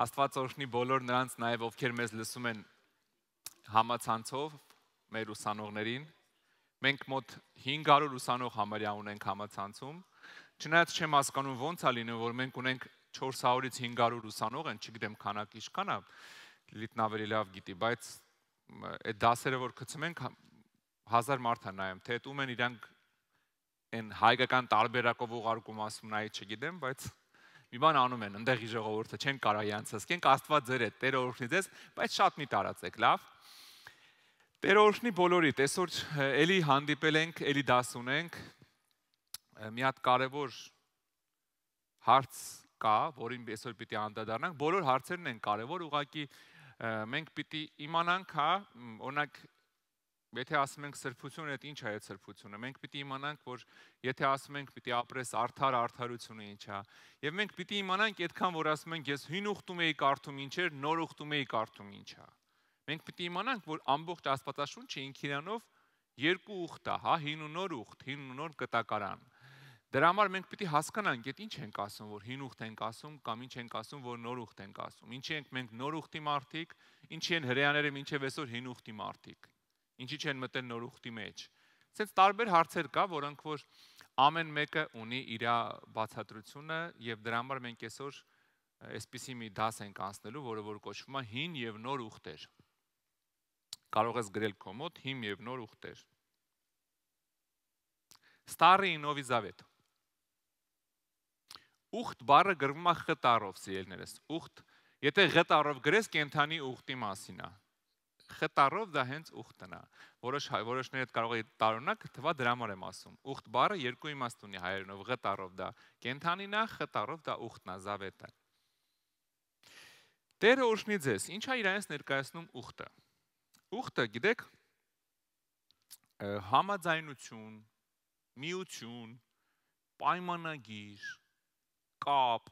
Աստված օրհնի բոլոր նրանց նաև ովքեր մեզ լսում են համացանցով մեր ուսանողներին։ Մենք մոտ 500 ուսանող համարյա ունենք համացանցում։ Չնայած չեմ հասկանում ոնց է լինում, որ մենք ունենք 400-ից 500 ուսանող են, չգիտեմ քանակի շքանա, լիտն ավելի լավ գիտի, բայց այդ դասերը որ գցում ենք 1000 հա, մարդ է նայում, թե դու մեն իրանք այն հայկական տարբերակով ուղարկում ասում նայի չգիտեմ, բայց մի բան անում են, ընդեղի ժողովուրդը չեն կարա յանցասկեն, Աստված ձեր է, Տերը օրհնի ձեզ, բայց շատ մի տարածեք, լավ։ Տերը օրհնի բոլորիդ, այսօր էլի հանդիպել ենք, էլի դաս ունենք։ Մի հատ կարևոր հարց կա, որին այսօր պիտի անդրադառնանք։ Բոլոր հարցերն են կարևոր, ուղղակի մենք պիտի իմանանք, հա, օրինակ Եթե ասում ենք սրբությունը, դա ի՞նչ է այդ սրբությունը։ Մենք պիտի իմանանք, որ եթե ասում ենք պիտի ապրես արդար արդարությունը ի՞նչ է։ Եվ մենք պիտի իմանանք այդքան, որ ասում ենք ես հին ուխտում էի կարդում ի՞նչ էր, նոր ուխտում էի կարդում ի՞նչ է։ Մենք պիտի իմանանք, որ ամբողջ Աստվածաշունչը ինքիրանով երկու ուխտ է, հա, հին ու նոր ուխտ, հին ու նոր կտակարան։ Դրա համար մենք պիտի հասկանանք, այդ ինչ ենք ասում, որ հին ուխտ ենք ասում կամ ինչ ենք ասում, որ նոր ուխտ ենք ասում։ Ինչի ենք մենք նոր ուխտի մարդիկ, ինչի են հрեաները ոչ միայն այսօր հին ուխտի մարդիկ։ Ինչի չեն մտել նոր ուխտի մեջ։ Սենց տարբեր հարցեր կա, որոնք որ ամեն մեկը ունի իր բացատրությունը եւ դրա համար մենք այսօր այսպիսի մի դաս ենք անցնելու, որը որ կոչվում է հին եւ նոր ուխտեր։ Կարող ես գրել քո մոտ հին եւ նոր ուխտեր։ Старый и Новый Завет։ Ուխտ բառը գրվում է ղտարով, սիրելներս։ Ուխտ, եթե ղտարով գրես, կենթանի ուխտի մասին է խտարով դա հենց ուխտն է։ Որոշ հա- որոշների հետ կարող է տարօրինակ թվա դրա համար եմ ասում։ Ուխտ բառը երկու իմաստ ունի հայերենով՝ ղտարով դա կենթանին է, խտարով դա ուխտն է, զավետը։ Տերը օրհնի ձեզ։ Ինչա իրայից ներկայացնում ուխտը։ Ուխտը, գիտեք, համաձայնություն, միություն, պայմանագիր, կապ,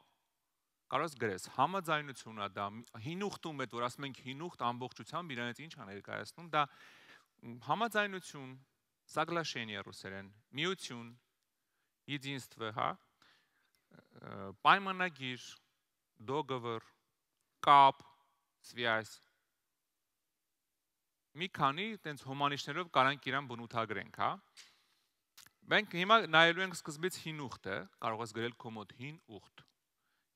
կարոս գրես համաձայնությունա դա հինուխտում է որ ասում ենք հինուխտ ամբողջությամբ իրանից ինչ է ներկայացնում դա համաձայնություն соглашение ռուսերեն միություն единство հա պայմանագիր договор կապ связь մի քանի տենց հոմանիշներով կարանք իրան բնութագրենք հա մենք հիմա նայելու ենք սկզբից հին ուխտը կարող ես գրել կոմոդ հին ուխտ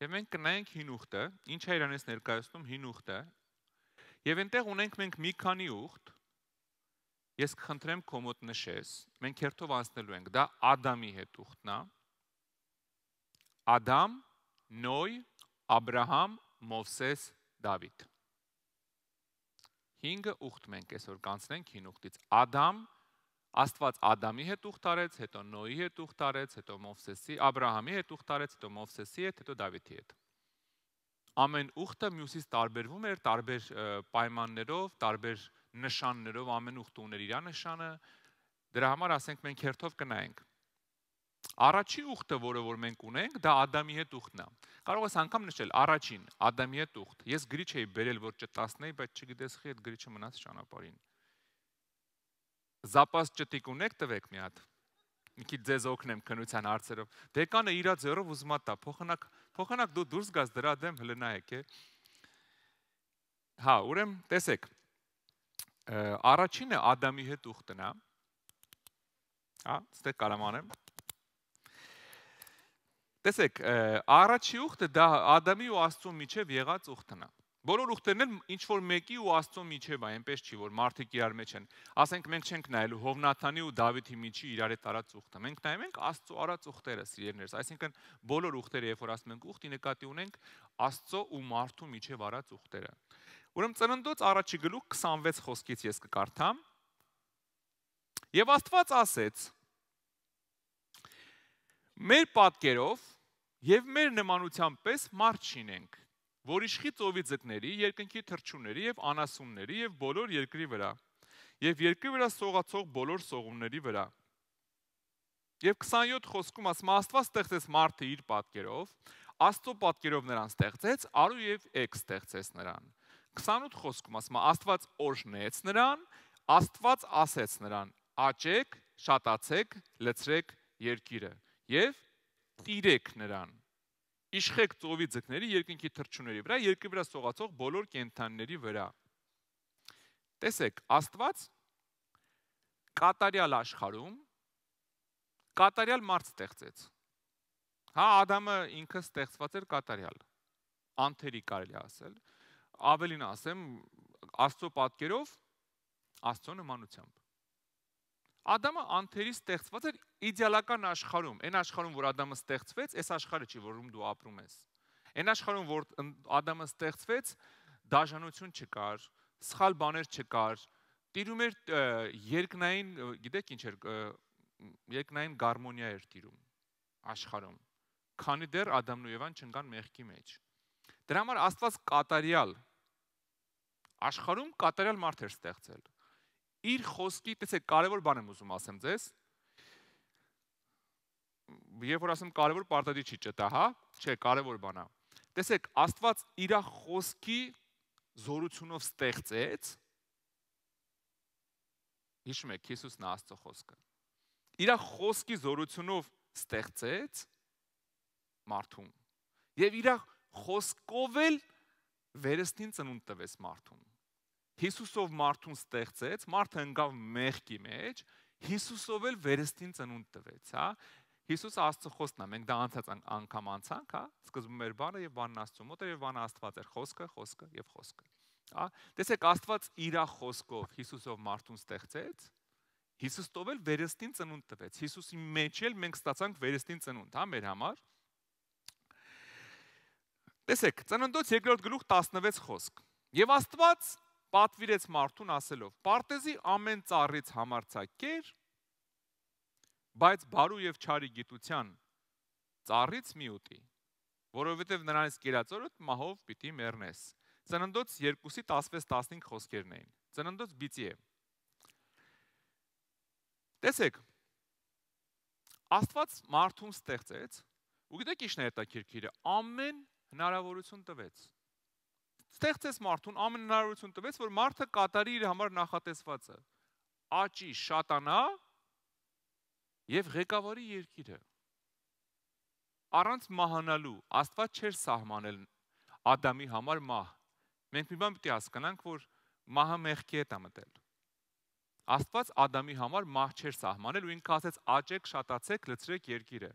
Եվ մենք կնայենք հին ուխտը, ինչ է իրանից ներկայացնում հին ուխտը։ Եվ այնտեղ ունենք մենք մի քանի ուխտ։ Ես կխնդրեմ կոմոդ նշես։ Մենք հերթով անցնելու ենք։ Դա Ադամի հետ ուխտն է։ Ադամ, Նոյ, Աբրահամ, Մովսես, Դավիթ։ 5 ուխտ մենք այսօր կանցնենք հին ուխտից։ Ադամ, Աստված Ադամի հետ ուխտ արեց, հետո Նոյի հետ ուխտ արեց, հետո Մովսեսի, Աբ รา համի հետ ուխտ արեց, հետո Մովսեսի հետ, հետո Դավիթի հետ։ Ամեն ուխտը մյուսից տարբերվում էր տարբեր պայմաններով, տարբեր նշաններով, ամեն ուխտը ուներ իր նշանը։ Դրա համար ասենք մենք հերթով կնայենք։ Առաջի ուխտը, որը որ մենք ունենք, դա Ադամի հետ ուխտն է։ Կարող ես անգամ նշել առաջին Ադամի հետ ուխտ։ Ես գրիչ էի բերել, որ չտասնեի, բայց չգիտես խի այդ գրիչը մնաց ճանապարհին։ Զապաս ճտիկ ունեք տվեք մի հատ։ Մի քիչ ձեզ օգնեմ քնության հարցերով։ Դեկանը իրա ձեռով ուզում է տա, փոխանակ, փոխանակ դու դուրս գաս դրա դեմ հլը նայեք, է։ Հա, ուրեմն տեսեք։ Առաջինը Ադամի հետ ուխտնա։ Հա, ստե կարամանեմ։ Տեսեք, առաջի ուխտը դա Ադամի ու Աստծո միջև եղած ուխտնա։ Բոլոր ուխտերն էլ ինչ որ մեկի ու Աստծո միջև է, այնպես չի որ մարդիկ իրար մեջ են։ Ասենք մենք չենք նայելու Հովնաթանի ու Դավիթի միջի իրար տարած ուխտը։ Մենք նայում ենք Աստծո արած ուխտերը, սիրելիներս։ Այսինքն բոլոր ուխտերը, երբ որ ասում ենք ուխտի նկատի ունենք Աստծո ու մարդու միջև արած ուխտերը։ Ուրեմն ծննդոց առաջի գլուխ 26 խոսքից ես կկարդամ։ Եվ Աստված ասեց. Մեր պատկերով եւ մեր նմանությամբ պես մարդ չինենք որ իշխի ծովի ձկների, երկնքի թռչունների եւ անասունների եւ բոլոր երկրի վրա եւ երկրի վրա սողացող բոլոր սողունների վրա։ Եվ 27 խոսքում ասում Աստված ստեղծեց մարդը իր պատկերով, Աստծո պատկերով նրան ստեղծեց, արու եւ եկ ստեղծեց նրան։ 28 խոսքում ասում Աստված օրհնեց նրան, Աստված ասեց նրան. աճեք, շատացեք, լցրեք երկիրը եւ տիրեք նրան իշխեք ծովի ձկների երկինքի թրջունների վրա, երկրի վրա սողացող բոլոր կենթանիների վրա։ Տեսեք, Աստված կատարյալ աշխարհում կատարյալ մարդ ստեղծեց։ Հա Ադամը ինքը ստեղծված էր կատարյալ։ Անթերի կարելի ասել։ Ավելին ասեմ, Աստծո պատկերով, Աստծո նմանությամբ։ Ադամը անթերից ստեղծված էր իդեալական աշխարհում, այն աշխարհում, որ Ադամը ստեղծվեց, այս աշխարհը չի, որում դու ապրում ես։ Այն աշխարհում, որ Ադամը ստեղծվեց, դաժանություն չկար, սխալ բաներ չկար, տիրում էր երկնային, գիտեք ինչ էր, երկնային գարմոնիա էր տիրում աշխարհում։ Քանի դեռ Ադամն ու Եվան չընկան մեղքի մեջ։ Դրա համար Աստված կատարյալ աշխարհում կատարյալ մարդ էր ստեղծել իր խոսքի, տեսեք, կարևոր բան եմ ուզում ասեմ ձեզ։ Երբ որ ասեմ կարևոր պարտադիր չի ճտա, հա, չէ, կարևոր բան է։ Տեսեք, Աստված իր խոսքի զորությունով ստեղծեց։ Հիշում եք Հիսուսն Աստծո խոսքը։ Իր խոսքի զորությունով ստեղծեց մարդուն։ Եվ իր խոսքով էլ վերստին ծնունդ տվեց մարդուն։ Հիսուսով մարդուն ստեղծեց, մարդը ընկավ մեղքի մեջ, Հիսուսով էլ վերստին ծնունդ տվեց, հա։ Հիսուս Աստծո խոսքն է, մենք դա անցած անգամ անցանք, հա։ Սկզբում էր բանը եւ բանն Աստծո մոտ էր եւ բանը Աստված էր, խոսքը, խոսքը եւ խոսքը։ Հա։ Տեսեք Աստված իր խոսքով Հիսուսով մարդուն ստեղծեց, Հիսուստով էլ վերստին ծնունդ տվեց։ Հիսուսի մեջ էլ մենք ստացանք վերստին ծնունդ, հա, մեր համար։ Տեսեք, ծննդոց 2-րդ գլուխ 16 խոսք։ Եվ Աստված պատվիրեց մարդուն ասելով. «Պարտեզի ամեն ծառից համարցակեր, բայց բարու եւ չարի գիտության ծառից մի ուտի, որովհետեւ նրանից կերած օրը մահով պիտի մեռնես»։ Ծննդոց 2-ի 16-15 խոսքերն էին։ Ծննդոց բիծի է։ Տեսեք, Աստված մարդուն ստեղծեց, ու գիտեք ինչն է հետաքրքիրը, ամեն հնարավորություն տվեց ստեղծես մարդուն, ամեն հնարավորություն տվեց, որ մարդը կատարի իր համար նախատեսվածը։ Աճի, շատանա եւ ղեկավարի երկիրը։ Առանց մահանալու Աստված չէր սահմանել Ադամի համար մահ։ Մենք մի բան պիտի հասկանանք, որ մահը մեղքի հետ է մտել։ Աստված Ադամի համար մահ չէր սահմանել ու ինքը ասեց աճեք, շատացեք, լցրեք երկիրը։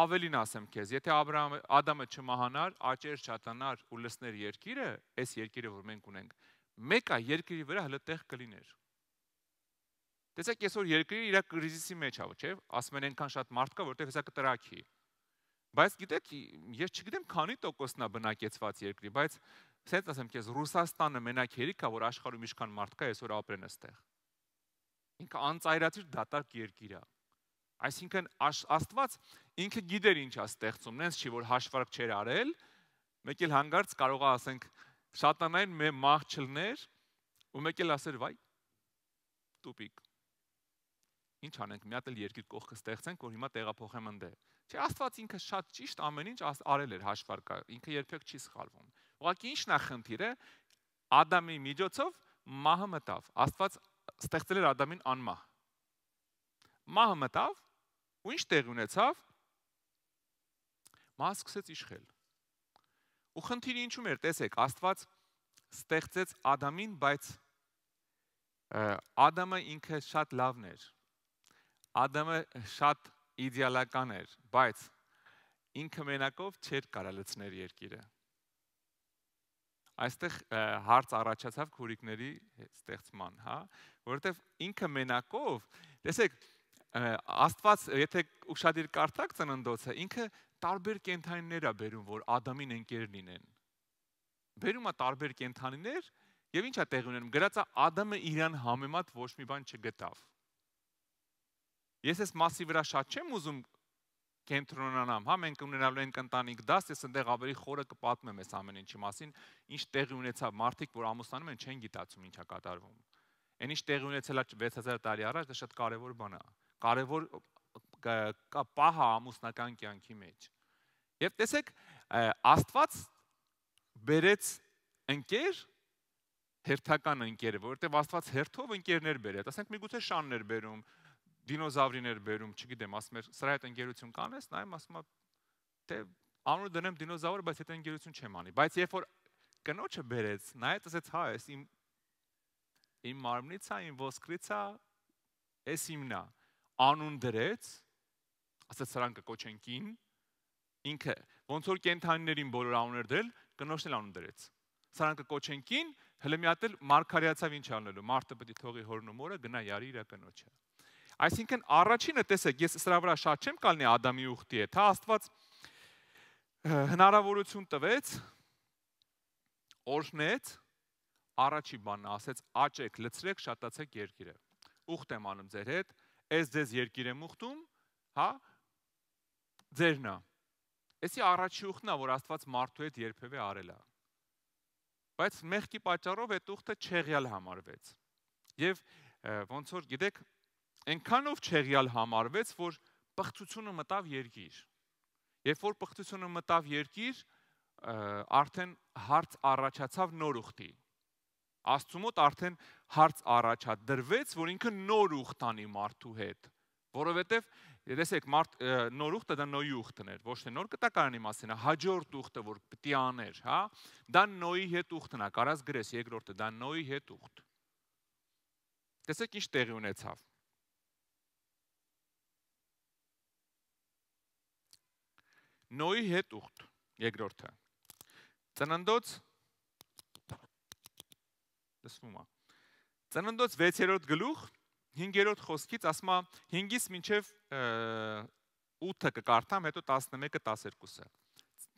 Ավելին ասեմ քեզ, եթե Աբրահամ Ադամը չմահանար, աճեր չատանար ու լսներ երկիրը, այս երկիրը որ մենք ունենք, մեկը երկրի վրա հլը տեղ կլիներ։ Տեսեք, այսօր երկրը իր կրիզիսի մեջ ա, չէ՞, ասում են այնքան շատ մարդ կա, որտեղ հեսա կտրակի։ Բայց գիտեք, ես չգիտեմ քանի տոկոսն է բնակեցված երկրի, բայց ցած ասեմ քեզ Ռուսաստանը մենակ հերիքա, որ աշխարհում ինչքան մարդ կա, այսօր ապրեն այստեղ։ Ինքը անծայրացիր դատարկ երկիր է։ դա Այսինքն Աստված ինքը գիտեր ինչ է ստեղծում, նենց չի որ հաշվարկ չեր արել։ Մեկ էլ հանգարց կարող է ասենք շատանային մե մահ չլներ ու մեկ էլ ասեր վայ տուպիկ։ Ինչ անենք, մի հատ էլ երկիր կողքը ստեղծենք, որ հիմա տեղափոխեմ ընդ դե»։ է։ Չէ, Աստված ինքը շատ ճիշտ ամեն ինչ արել էր հաշվարկը, ինքը երբեք չի սխալվում։ Ուղղակի ինչն է խնդիրը, Ադամի միջոցով մահը մտավ։ Աստված ստեղծել էր Ադամին անմահ։ Մահը մտավ, Ու ինչ տեղ ունեցավ։ Մաս սկսեց իշխել։ Ու խնդիրը ինչու՞մ էր, տեսեք, Աստված ստեղծեց Ադամին, բայց Ադամը ինքը շատ լավն էր։ Ադամը շատ իդեալական էր, բայց ինքը մենակով չէր կարող լցնել երկիրը։ Այստեղ հարց առաջացավ քուրիկների ստեղծման, հա, որովհետև ինքը մենակով, տեսեք, Աստված, եթե ուշադիր կարդաք ծննդոցը, ինքը տարբեր կենթանիներ է բերում, որ Ադամին ընկեր լինեն։ Բերում է տարբեր կենթանիներ, եւ ի՞նչ է տեղ ունենում։ Գրածա Ադամը իրան համեմատ ոչ մի բան չգտավ։ Ես այս մասի վրա շատ չեմ ուզում կենտրոնանամ, հա մենք ունենալու ենք ընտանիք դաս, ես այնտեղ ավելի խորը կպատմեմ այս ամեն ինչի մասին, ինչ տեղի ունեցավ մարդիկ, որ ամուսնանում են, չեն գիտացում ինչա կատարվում։ Այն ինչ տեղի ունեցել է 6000 տարի առաջ, դա շատ կարևոր բան է կարևոր կա պահը ամուսնական կյանքի մեջ։ Եվ տեսեք, Աստված բերեց ընկեր, հերթական ընկեր, որովհետև Աստված հերթով ընկերներ բերեց։ Ասենք միգուցե շաններ բերում, դինոզավրիներ բերում, չգիտեմ, ասում էր, սրա հետ ընկերություն կանես, նայեմ, ասում է, թե անունը դնեմ դինոզավր, բայց հետ ընկերություն չեմ անի։ Բայց երբ որ կնոջը բերեց, նայեց, ասեց, հա, ես իմ իմ մարմնից է, իմ ոսկրից է, ես իմնա։ իմ անուն դրեց, ասած սրան կկոչենք ին, ինքը ոնց որ կենթանիներին բոլոր անուններ դրել, կնոջն էլ անուն դրեց։ Սրան կկոչենք ին, հələ մի հատ էլ մարգարեացավ ինչ անելու, մարդը պետք է թողի հորն ու մորը գնա յարի իր կնոջը։ Այսինքն առաջինը տեսեք, ես սրա վրա շատ չեմ կալնի Ադամի ուխտի է, թա Աստված հնարավորություն տվեց օրհնեց առաջի բանը ասեց աճեք լցրեք շատացեք երկիրը ուխտ եմ անում ձեր հետ Ես ձեզ երկիր եմ ուխտում, հա? Ձերն է։ Էսի առաջյուղն է, որ Աստված մարդու հետ երբևէ արել է։ Բայց մեղքի պատճառով այդ ուխտը չեղյալ համարվեց։ Եվ ոնց որ գիտեք, այնքանով չեղյալ համարվեց, որ պղծությունը մտավ երկիր։ Երբ որ պղծությունը մտավ երկիր, արդեն հարց առաջացավ նոր ուխտի։ Աստծո մոտ արդեն հարց առաջադրվեց, որ ինքը նոր ուխ տանի մարդու հետ, որովհետև Եսեք մարդ նոր ուխտը դա նոյի ուխտն էր, ոչ թե նոր կտակարանի մասին, հա, հաջորդ ուխտը որ պիտի աներ, հա? Դա նոյի հետ ուխտն է, կարաս գրես երկրորդը, դա նոյի հետ ուխտ։ Տեսեք ինչ տեղի ունեցավ։ Նոյի հետ ուխտ, երկրորդը։ Ծննդոց տեսնում ա։ Ծննդոց 6-րդ գլուխ 5-րդ խոսքից ասում է 5-ից մինչև 8-ը կկարդամ, հետո 11-ը 12-ը։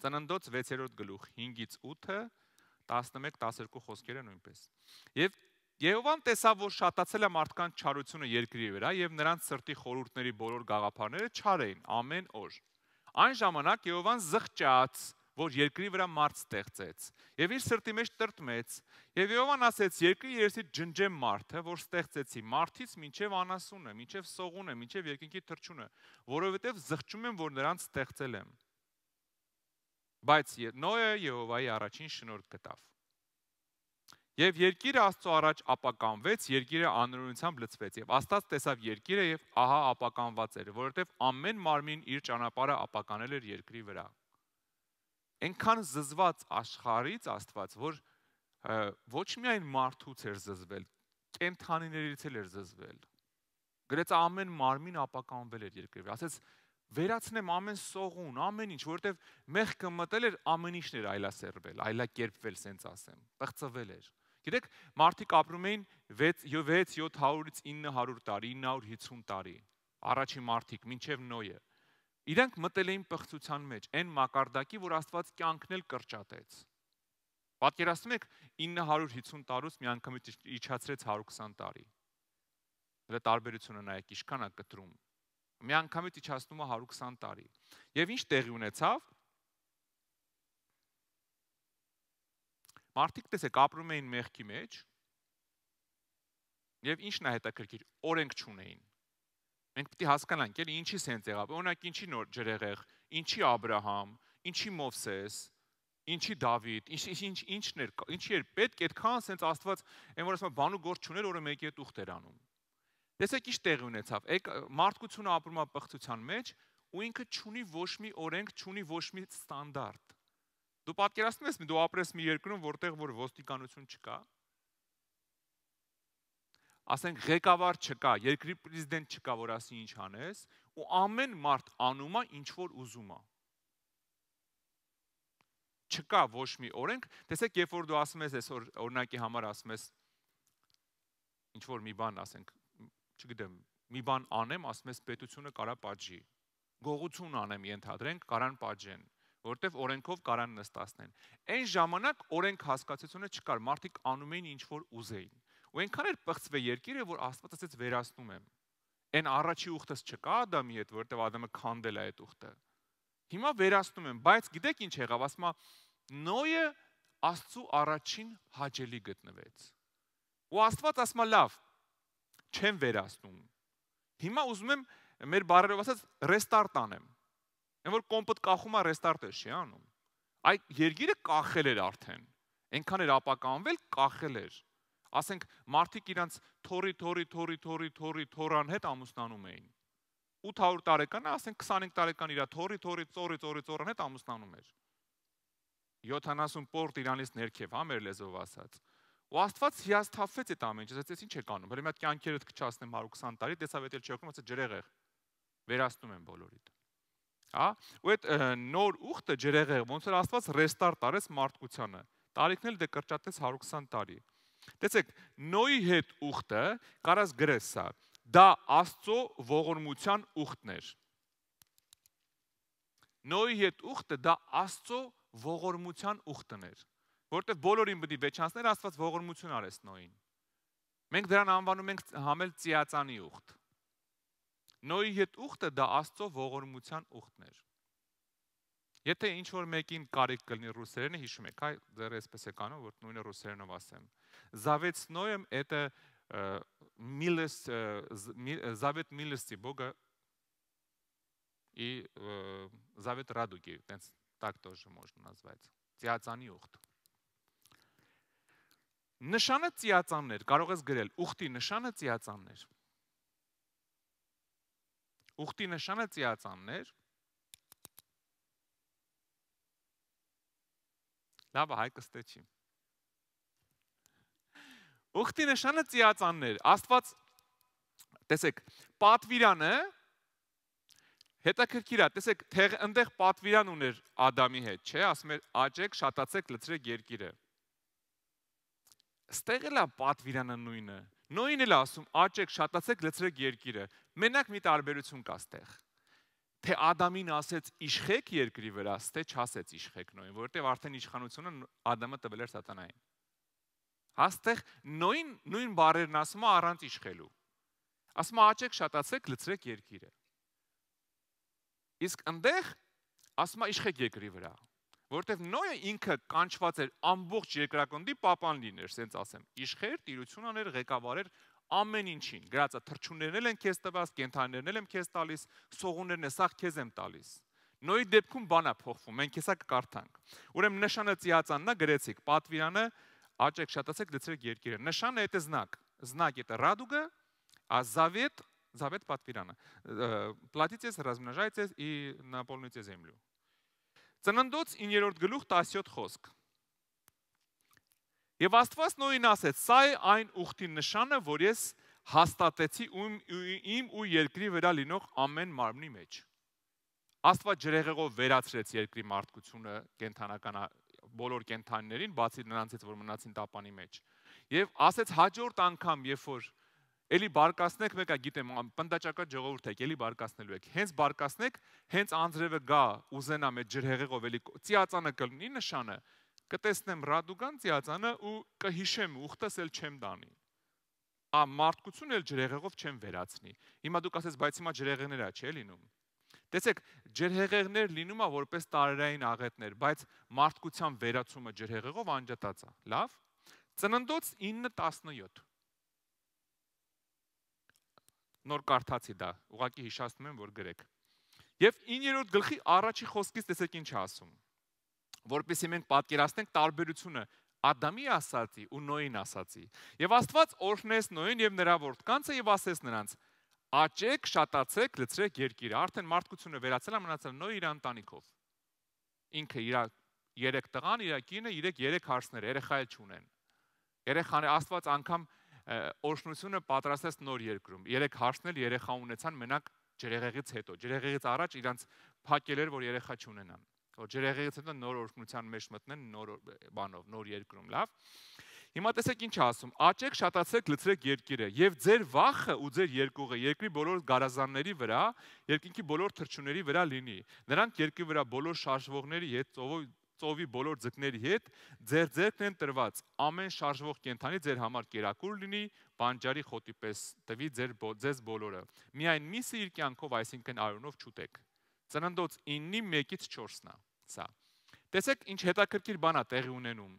Ծննդոց 6-րդ գլուխ 5-ից 8-ը 11-12 խոսքերը նույնպես։ Եվ Եհովան տեսավ, որ շատացել է մարդկանց չարությունը երկրի վրա եւ նրանց սրտի խորութների բոլոր գաղափարները չար էին ամեն օր։ Այն ժամանակ Եհովան զղջաց որ երկրի վրա մարդ ստեղծեց եւ իր սրտի մեջ տրտմեց եւ Եովան ասեց երկրի երեսի ջնջեմ մարդը որ ստեղծեցի մարդից մինչեւ անասունը մինչեւ սողունը մինչեւ երկինքի թրջունը որովհետեւ զղջում եմ որ նրանց ստեղծել եմ բայց Նոյը Եովայի առաջին շնորհ գտավ Եվ երկիրը Աստծո առաջ ապականվեց, երկիրը անօրինությամբ լցվեց եւ Աստված տեսավ երկիրը եւ ահա ապականված էր, որովհետեւ ամեն մարմին իր ճանապարհը ապականել էր երկրի վրա։ Այնքան զզված աշխարից Աստված, որ ոչ միայն մարդուց էր զզվել, կենթանիներից էլ էր զզվել։ Գրեց ամեն մարմին ապականվել էր երկրի վրա։ Ասեց վերացնեմ ամեն սողուն, ամեն ինչ, որովհետև մեղքը մտել էր ամեն ինչն էր այլասերվել, այլակերպվել, սենց ասեմ, բղծվել էր։ Գիտեք, մարդիկ ապրում էին 6 6 700-ից 900 տարի, 950 տարի։ Առաջին մարդիկ, մինչև Նոյը։ Իրանք մտել էին պղծության մեջ, այն մակարդակի, որ Աստված կյանքն էլ կրճատեց։ Պատկերացնում եք 950 տարուց միանգամից իջացրեց 120 տարի։ Դրա տարբերությունը նայեք, ինչքան է կտրում։ Միանգամից իջացնում է 120 տարի։ Եվ ինչ տեղի ունեցավ։ Մարդիկ տեսեք ապրում էին մեղքի մեջ։ Եվ ինչն է հետաքրքիր, օրենք չունեին Մենք պետք է հասկանանք, էլի ինչի սենց եղավ։ Օրինակ ինչի նոր ջրեղեղ, ինչի Աբ รา համ, ինչի Մովսես, ինչի Դավիթ, ինչ ինչ ինչն էր, ինչի էր պետք այդքան սենց Աստված, այն որ ասում է բանու գործ չուներ, որը մեկի հետ ուխտ էր անում։ Տեսեք ինչ տեղի ունեցավ։ Եկ մարդկությունը ապրում է բղծության մեջ ու ինքը չունի ոչ մի օրենք, չունի ոչ մի ստանդարտ։ Դու պատկերացնում ես, դու ապրես մի երկրում, որտեղ որ ոստիկանություն չկա, որ ասենք ղեկավար չկա, երկրի պրեզիդենտ չկա, որ ասի ինչ անես, ու ամեն մարդ անում է ինչ որ ուզում է։ Չկա ոչ մի օրենք, տեսեք, երբ որ դու ասում ես այսօր օրինակի համար ասում ես ինչ որ մի բան ասենք, չգիտեմ, մի բան անեմ, ասում ես պետությունը կարա պատժի։ Գողություն անեմ, ենթադրենք, կարան պատժեն որտեվ օրենքով կարան նստացնեն։ Այն ժամանակ օրենք հասկացությունը չկար, մարդիկ անում էին ինչ որ ուզեին ու այնքան էր պղծվել երկիրը, որ Աստված ասեց վերացնում եմ։ Այն առաջի ուխտս չկա Ադամի հետ, որտեվ Ադամը քանդել է այդ ուխտը։ Հիմա վերացնում եմ, բայց գիտեք ինչ եղավ, ասма Նոյը Աստծու առաջին հաջելի գտնվեց։ Ու Աստված ասма լավ, չեմ վերացնում։ Հիմա ուզում եմ մեր բարերով ասած ռեստարտ անեմ։ Այն որ կոմպոտ կախում է ռեստարտ է չի անում։ Այդ երգիրը կախել էր արդեն։ Այնքան էր ապականվել, կախել էր ասենք մարդիկ իրանց թորի թորի թորի թորի թորի թորան հետ ամուսնանում էին 800 տարեկանը ասենք 25 տարեկան իր թորի թորի ծորի ծորի ծորան հետ ամուսնանում էր 70 պորտ իրանից ներքև հա մեր լեզվով ասած ու Աստված հիասթափվեց այդ ամեն ինչը ասաց ինչ է կանում հələ մի հատ կյանքերդ կչացնեմ 120 տարի տեսավ էլ չի օգնում ասաց ջրեղ եղ վերացնում եմ բոլորիդ հա ու այդ նոր ուխտը ջրեղ եղ ոնց որ Աստված ռեստարտ արեց մարդկությանը տարիքն էլ դե կրճատեց 120 տարի Տեսեք, Նոյի հետ ուխտը կարաս գրես սա։ Դա Աստծո ողորմության ուխտն էր։ Նոյի հետ ուխտը դա Աստծո ողորմության ուխտն էր, որտեղ բոլորին պետք է վեճանցներ Աստված ողորմություն արես Նոյին։ Մենք դրան անվանում ենք համել ծիածանի ուխտ։ Նոյի հետ ուխտը դա Աստծո ողորմության ուխտն էր։ Եթե ինչ որ մեկին կարիք կլինի ռուսերենը, հիշում եք, այ դեռ էսպես է կանոն, որ նույնը ռուսերենով ասեմ завет с Ноем – это милость, завет милости Бога и завет радуги. Так тоже можно назвать. Տիածանի ուխտ։ Նշանը տիածաններ, կարող ես գրել, ուխտի նշանը տիածաններ։ Ուխտի նշանը տիածաններ։ Լավ, հայկը ստե չի։ Ուխտի նշանը ծիածաններ։ Աստված տեսեք, պատվիրանը հետաքրքիր է, տեսեք, թեղ այնտեղ պատվիրան ուներ Ադամի հետ, չէ՞, ասում էր աճեք, շատացեք, լցրեք երկիրը։ Ստեղ էլ է պատվիրանը նույնը։ Նույնն էլ ասում աճեք, շատացեք, լցրեք երկիրը։ Մենակ մի տարբերություն կա ստեղ թե Ադամին ասեց իշխեք երկրի վրա, թե չասեց իշխեք նույն, որովհետև արդեն իշխանությունը Ադամը տվել էր սատանային։ Հաստեղ նույն նույն բարերն ասում է առանց իշխելու։ Ասում է աճեք, շատացեք, լցրեք երկիրը։ Իսկ այնտեղ ասում է իշխեք երկրի վրա, որտեվ Նոյը ինքը կանչված էր ամբողջ երկրակնդի պապան լիներ, ասենց ասեմ, իշխեր, տիրություն աներ, ղեկավարեր ամեն ինչին։ Գրածա թրջուններն էլ են քեզ տված, կենթաններն էլ եմ քեզ տալիս, սողուններն է սա քեզ եմ տալիս։ Նոյի դեպքում բանա փոխվում, մենք հեսա կկարդանք։ Ուրեմն նշանը ծիածաննա գրեցիք, պատվիրանը 1 աճեք, շատացեք, լցրեք երկիրը։ Նշանը դա զնակ։ Знак это радуга, а завет завет պատվիրանը։ Պլատիցես, размножайтесь и наполните землю։ Ծննդոց 9-րդ գլուխ 17 խոսք։ Եվ Աստված նույնն ասեց. «Սա է այն ուխտի նշանը, որ ես հաստատեցի իմ ու երկրի վրա լինող ամեն մարմնի մեջ»։ Աստված ջրեղեղով վերացրեց երկրի մարդկությունը կենթանական բոլոր կենթանիներին, բացի նրանցից, որ մնացին տապանի մեջ։ Եվ ասեց հաջորդ անգամ, երբ որ Էլի բարկացնեք մեկա գիտեմ պնդաճակա ժողովուրդ եք, էլի բարկացնելու եք։ Հենց բարկացնեք, հենց անձրևը գա, ուզենա մեծ ջրհեղեղով էլի ծիածանը կլնի նշանը, կտեսնեմ ռադուգան ծիածանը ու կհիշեմ ուխտս էլ չեմ դանի։ Ա մարդկություն էլ ջրհեղեղով չեմ վերացնի։ Հիմա դուք ասես, բայց հիմա ջրհեղեղներ է չէ լինում։ Տեսեք, ջրհեղեղներ լինում է որպես տարերային աղետներ, բայց մարդկության վերացումը ջրհեղեղով անջատած է։ Լավ։ Ծննդոց 9:17։ Նոր կարդացի դա, ուղղակի հիշացնում եմ, որ գրեք։ Եվ 9-րդ գլխի առաջի խոսքից տեսեք ինչ է ասում։ Որպեսզի մենք պատկերացնենք տարբերությունը Ադամի ասացի ու Նոյին ասացի։ Եվ Աստված օրհնեց Նոյին եւ նրա որդկանցը եւ ասեց նրանց. նրանց աճեք, շատացեք, լծրեք երկիրը։ Արդեն մարդկությունը վերացել է մնացել նոր իր ընտանիքով։ Ինքը իր երեք տղան, իր կինը, իրեք երեք հարսներ, երեխայել չունեն։ Երեխաները Աստված անգամ օրհնությունը պատրաստեց նոր երկրում։ Երեք հարսնել երեխա ունեցան մենակ ջրեղեղից հետո։ Ջրեղեղից առաջ իրանց փակել էր, որ երեխա չունենան։ Որ ջրեղեղից հետո նոր օրհնության մեջ մտնեն նոր բանով, նոր երկրում, լավ։ Հիմա տեսեք ինչ ասում. աճեք, շատացեք, լցրեք երկիրը եւ ձեր վախը ու ձեր երկուղը երկրի բոլոր գարազանների վրա, երկինքի բոլոր թրջունների վրա լինի։ Նրանք երկրի վրա բոլոր շարժվողների հետ ծովով ծովի բոլոր ձկների հետ ձեր ձերքն են տրված ամեն շարժվող կենթանի ձեր համար կերակուր լինի բանջարի խոտի պես տվի ձեր ձեզ բոլորը միայն միսը իր կյանքով այսինքն արյունով չուտեք ծննդոց 9-ի 1-ից 4-ն է սա տեսեք ինչ հետաքրքիր բան է տեղի ունենում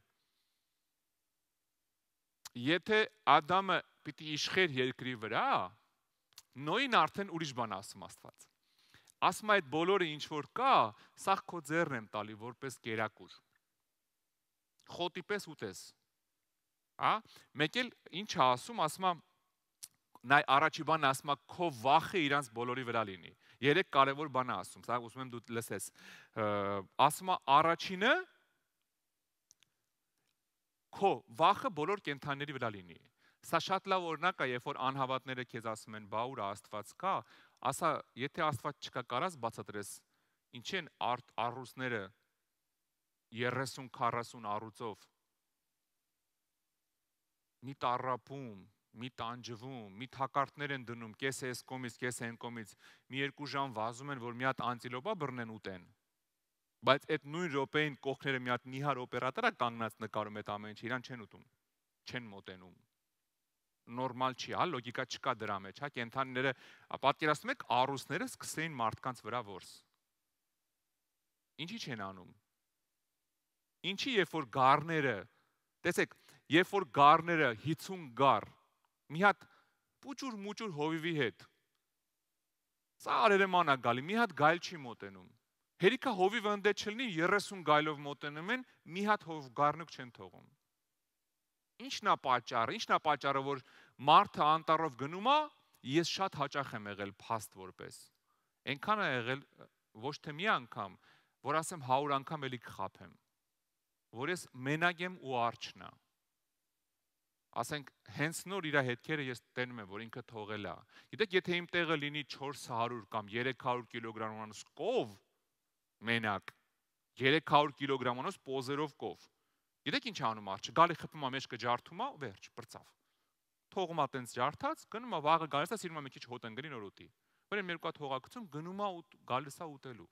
եթե Ադամը պիտի իշխեր երկրի վրա, նոյին արդեն ուրիշ բան ասում Աստված։ Ասում այդ բոլորը ինչ որ կա, սա քո ձեռն եմ տալի որպես կերակուր։ Խոտի պես ուտես։ Հա, մեկ էլ ինչ է ասում, ասում է նայ առաջի բանը ասում է քո վախը իրանց բոլորի վրա լինի։ Երեք կարևոր բան է ասում, սա ուզում եմ դու լսես։ Ասում է առաջինը քո վախը բոլոր կենթանիների վրա լինի։ Սա շատ լավ օրինակ է, երբ որ անհավատները քեզ ասում են՝ «Բա ուր Աստված կա», ասա, եթե Աստված չկա, կարաս բացատրես, ինչ են առուսները 30-40 առուցով մի տարապում, մի տանջվում, մի թակարտներ են դնում, կես էս կոմից, կես այն կոմից, մի երկու ժամ վազում են, որ մի հատ անտիլոպա բռնեն ուտեն բայց այդ նույն րոպեին կողքները մի հատ նիհար օպերատորա կանգնած նկարում այդ ամեն ինչը, իրան չեն ուտում, չեն մոտենում նորմալ չի, հա, լոգիկա չկա դրա մեջ, հա, կենթանիները, պատկերացնում եք, առուսները սկսեին մարդկանց վրա որս։ Ինչի չեն անում։ Ինչի երբ որ գառները, տեսեք, երբ որ գառները 50 գառ, մի հատ փուճուր մուճուր հովիվի հետ։ Սա արերեման է գալի, մի հատ գայլ չի մոտենում։ Հերիքա հովիվը ընդ չլինի 30 գայլով մոտենում են, մի հատ հով գառնուկ չեն թողում։ Ինչն է պատճառը։ Ինչն է պատճառը, որ մարդը անտարով գնում է, ես շատ հաճախ եմ եղել փաստ որպես։ Էնքան է եղել ոչ թե մի անգամ, որ ասեմ 100 անգամ էլի կխափեմ։ Որ ես մենակ եմ ու արճնա։ Ասենք հենց նոր իր հետքերը ես տենում եմ, որ ինքը թողել է։ Գիտեք, եթե իմ տեղը լինի 400 կամ 300 կիլոգրամ անսկով, մենակ 300 կիլոգրամանոց պոզերով կով։ Գիտեք ինչ անում արջը, գալի խփում է մեջը ջարդում է, վերջ, բրծավ։ Թողում է տենց ջարդած, գնում է վաղը գալիս է սիրում է մի քիչ հոտ ընկնի նոր ուտի։ Որը երկու հատ հողակցում գնում է ու գալիս է ուտելու։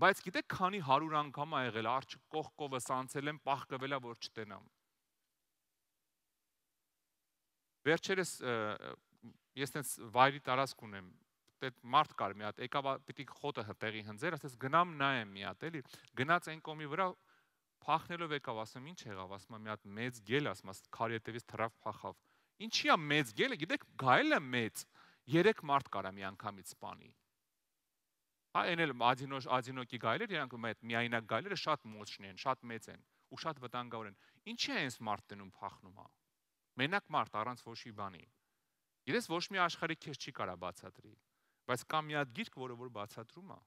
Բայց գիտեք քանի 100 անգամ է եղել արջը կողքովը սանցել են, պահկվել է որ չտենամ։ Վերջերս ես տենց վայրի տարածք ունեմ այդ մարդ կար մի հատ, եկավ պիտի խոտը հտեղի հնձեր, ասես գնամ նայեմ մի հատ, էլի։ Գնաց այն կոմի վրա փախնելով եկավ, ասեմ ինչ եղավ, ասում եմ մի հատ մեծ գել, ասում ասես քարի հետևից թրավ փախավ։ Ինչի՞ է մեծ գելը, գիտեք, գայելը մեծ։ 3 մարդ կարա մի անգամից սپانի։ Հա, այն էլ ադինոջ ադինոկի գայլեր, իրանք այդ միայնակ գայլերը շատ մոչն են, շատ մեծ են ու շատ վտանգավոր են։ Ինչի՞ է այս մարդ տնում փախնում, հա։ Մենակ մարդ առանց ոչի բանի։ Իրես ոչ մի աշխարհի քեզ չի կարա բացատրի։ Բայց կա մի հատ գիրք, որը որ բացատրում է,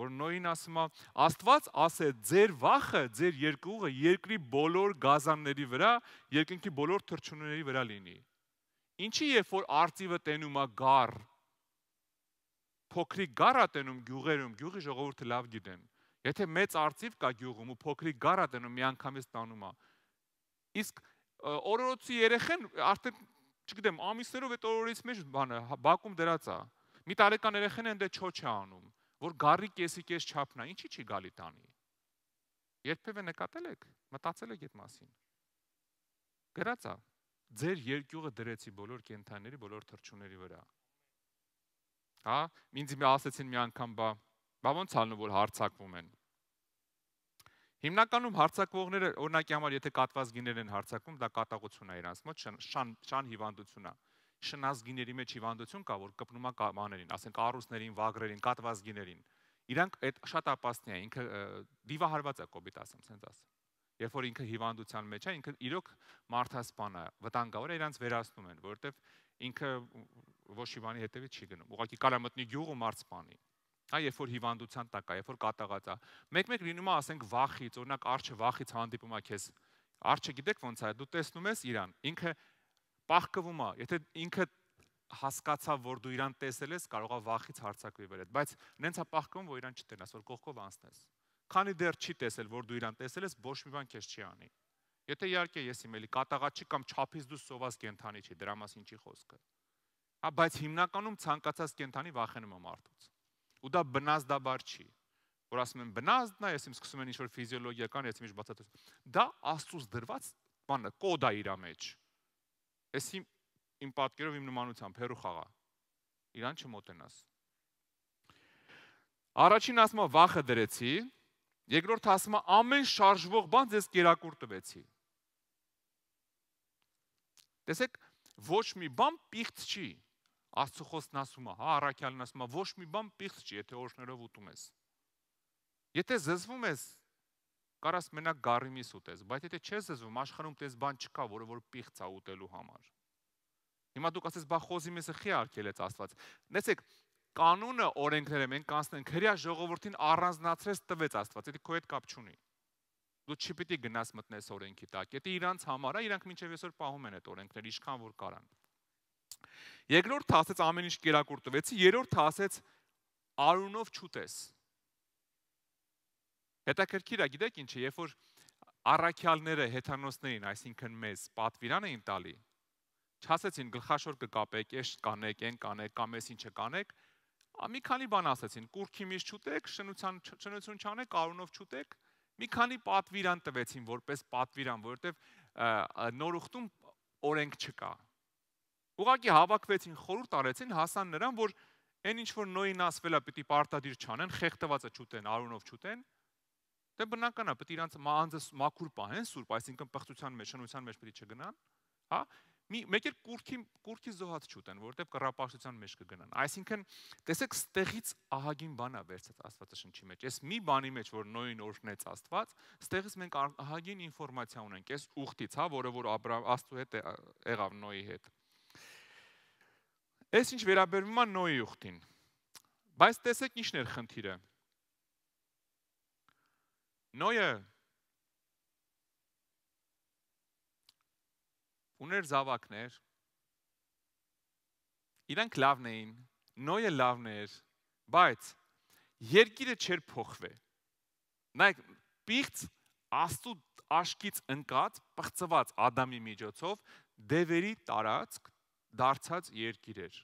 որ նոյին ասում է, Աստված ասե ձեր վախը, ձեր երկուղը երկրի բոլոր գազանների վրա, երկնքի բոլոր թրջունների վրա լինի։ Ինչի երբ որ արծիվը տենում է գար, փոքրիկ գարա տենում գյուղերում, գյուղի ժողովուրդը լավ գիտեն։ Եթե մեծ արծիվ կա գյուղում ու փոքրիկ գարա տենում միանգամից տանում է։ Իսկ օրորոցի երեխեն արդեն չգիտեմ, ամիսներով այդ օրորից մեջ բանը հա-, Բաքում դրած է։ բան, Մի տարեկան երեխան ընդ չո չի անում, որ գարի քեսի քես չափնա, ինչի՞ չի գալի տանի։ Երբևէ նկատել եք, մտածել եք այդ մասին։ Գրածա, ձեր երկյուղը դրեցի բոլոր կենթանիների, բոլոր թրջունների վրա։ Հա, ինձ մի ասացին մի անգամ, բա, բա ոնց ալնու որ հարցակվում են։ Հիմնականում հարցակվողները օրինակի համար եթե կատված գիներ են հարցակում, դա կատաղություն է իրանց մոտ, շան շան հիվանդություն է։ շան, շան շնազգիների մեջ հիվանդություն կա, որ կպնում է կամաներին, ասենք առուսներին, վագրերին, կատվազգիներին։ Իրանք այդ շատ ապաստն է, ինքը դիվահարված է կոպիտ-ասեմ, ասենց ասեմ։ Երբ որ ինքը հիվանդության մեջ է, ինքը իրոք մարդասպան է, վտանգավոր է, իրանց վերացնում են, որովհետև ինքը ոչ մի բանի հետևից չի գնում։ Ուղղակի կարա մտնի գյուղ ու մարդ սպանի։ Հա, երբ որ հիվանդության տակ է, երբ որ կատաղած է։ Մեկ-մեկ լինում է, ասենք, վախից, օրինակ, արջը վախից հանդիպում է քեզ։ Արջը գիտեք ոնց է, դու տեսնում ես իրան, ինքը Պահկվում է, եթե ինքը հասկացա, որ դու իրան տեսել ես, կարողա վախից հարցակվել այդ, բայց նենց է պահկվում, որ իրան չտենաս, որ կողքով անցնես։ Քանի դեռ չի տեսել, որ դու իրան տեսել ես, ոչ մի բան քեզ չի անի։ Եթե իհարկե ես իմելի կատաղաչի կամ չափից դու սոված կենթանի չի, դրա մասին չի խոսքը։ Հա, բայց հիմնականում ցանկացած կենթանի վախենում է մարդուց։ Ու դա բնազդաբար չի որ ասում են բնազդն է, ես իմ սկսում են ինչ որ ֆիզիոլոգիական, ես միշտ բացատրում։ Դա աստծուց դրված բանը կոդ է իր մեջ։ Էս իմ իմ պատկերով իմ նմանությամբ հերու խաղա։ Իրան չմոտենաս։ Առաջին ասма վախը դրեցի, երկրորդ ասма ամեն շարժվող բան ձեզ կերակուր տվեցի։ Տեսեք, ոչ մի բան պիղծ չի։ Աստծո խոսքն ասում է, հա, առաքյալն ասում է, ոչ մի բան պիղծ չի, եթե օրհներով ուտում ես։ Եթե զզվում ես, կարաս մենակ գարիմիս ուտես, բայց եթե չես զզվում, աշխարհում տես բան չկա, որը որ պիղծ է ուտելու համար։ Հիմա դուք ասես, բա խոզի մեսը խի արկելեց Աստված։ Նեցեք, կանոնը օրենքները մենք կանցնենք հрья ժողովրդին առանձնացրեց տվեց Աստված, եթե քո հետ կապ չունի։ Դու չպիտի գնաս մտնես օրենքի տակ։ Եթե իրանց համար է, իրանք մինչև այսօր պահում են այդ օրենքները, ինչքան որ կարան։ Երկրորդ հասեց ամեն ինչ կերակուր տվեցի, երրորդ հասեց արունով չուտես։ Հետաքրքիր է, գիտեք ինչ է, երբ որ առաքյալները հեթանոսներին, այսինքն մեզ պատվիրան էին տալի, չասեցին գլխաշոր կկապեք, էշ կանեք, այն կանեք, կամ էս ինչը կանեք, մի քանի բան ասեցին, կուրքի միշ չուտեք, շնության շնություն չանեք, կարունով չուտեք, մի քանի պատվիրան տվեցին, որպես պատվիրան, որովհետև նոր ուխտում օրենք չկա։ Ուղղակի հավաքվեցին, խորհուրդ արեցին, հասան նրան, որ այն ինչ որ նոյին ասվել է, պիտի պարտադիր չանեն, խեղտվածը չուտեն, արունով չուտեն, Դե բնական է, պետք է իրանց անձը մաքուր պահեն, սուրբ, այսինքն պղծության մեջ, շնության մեջ պետք է չգնան, հա? Մի մեկ էլ կուրքի կուրքի զոհած չուտեն, որովհետև կռապաշտության մեջ կգնան։ Այսինքն, տեսեք, ստեղից ահագին բան է վերցած Աստվածաշնչի մեջ։ Այս մի բանի մեջ, որ նոյին օրհնեց Աստված, ստեղից մենք ահագին ինֆորմացիա ունենք, այս ուխտից, հա, որը որ Աստու հետ եղավ Նոյի հետ։ Այս ինչ վերաբերվում է Նոյի ուխտին։ Բայց տեսեք, ինչն էր խնդիրը։ Նոյը ուներ զավակներ։ Իրանք լավն էին, նոյը լավն էր, բայց երկիրը չէր փոխվել։ Նայեք, պիղծ աստու աշկից ընկած, բղծված Ադամի միջոցով դևերի տարածք դարձած երկիր էր։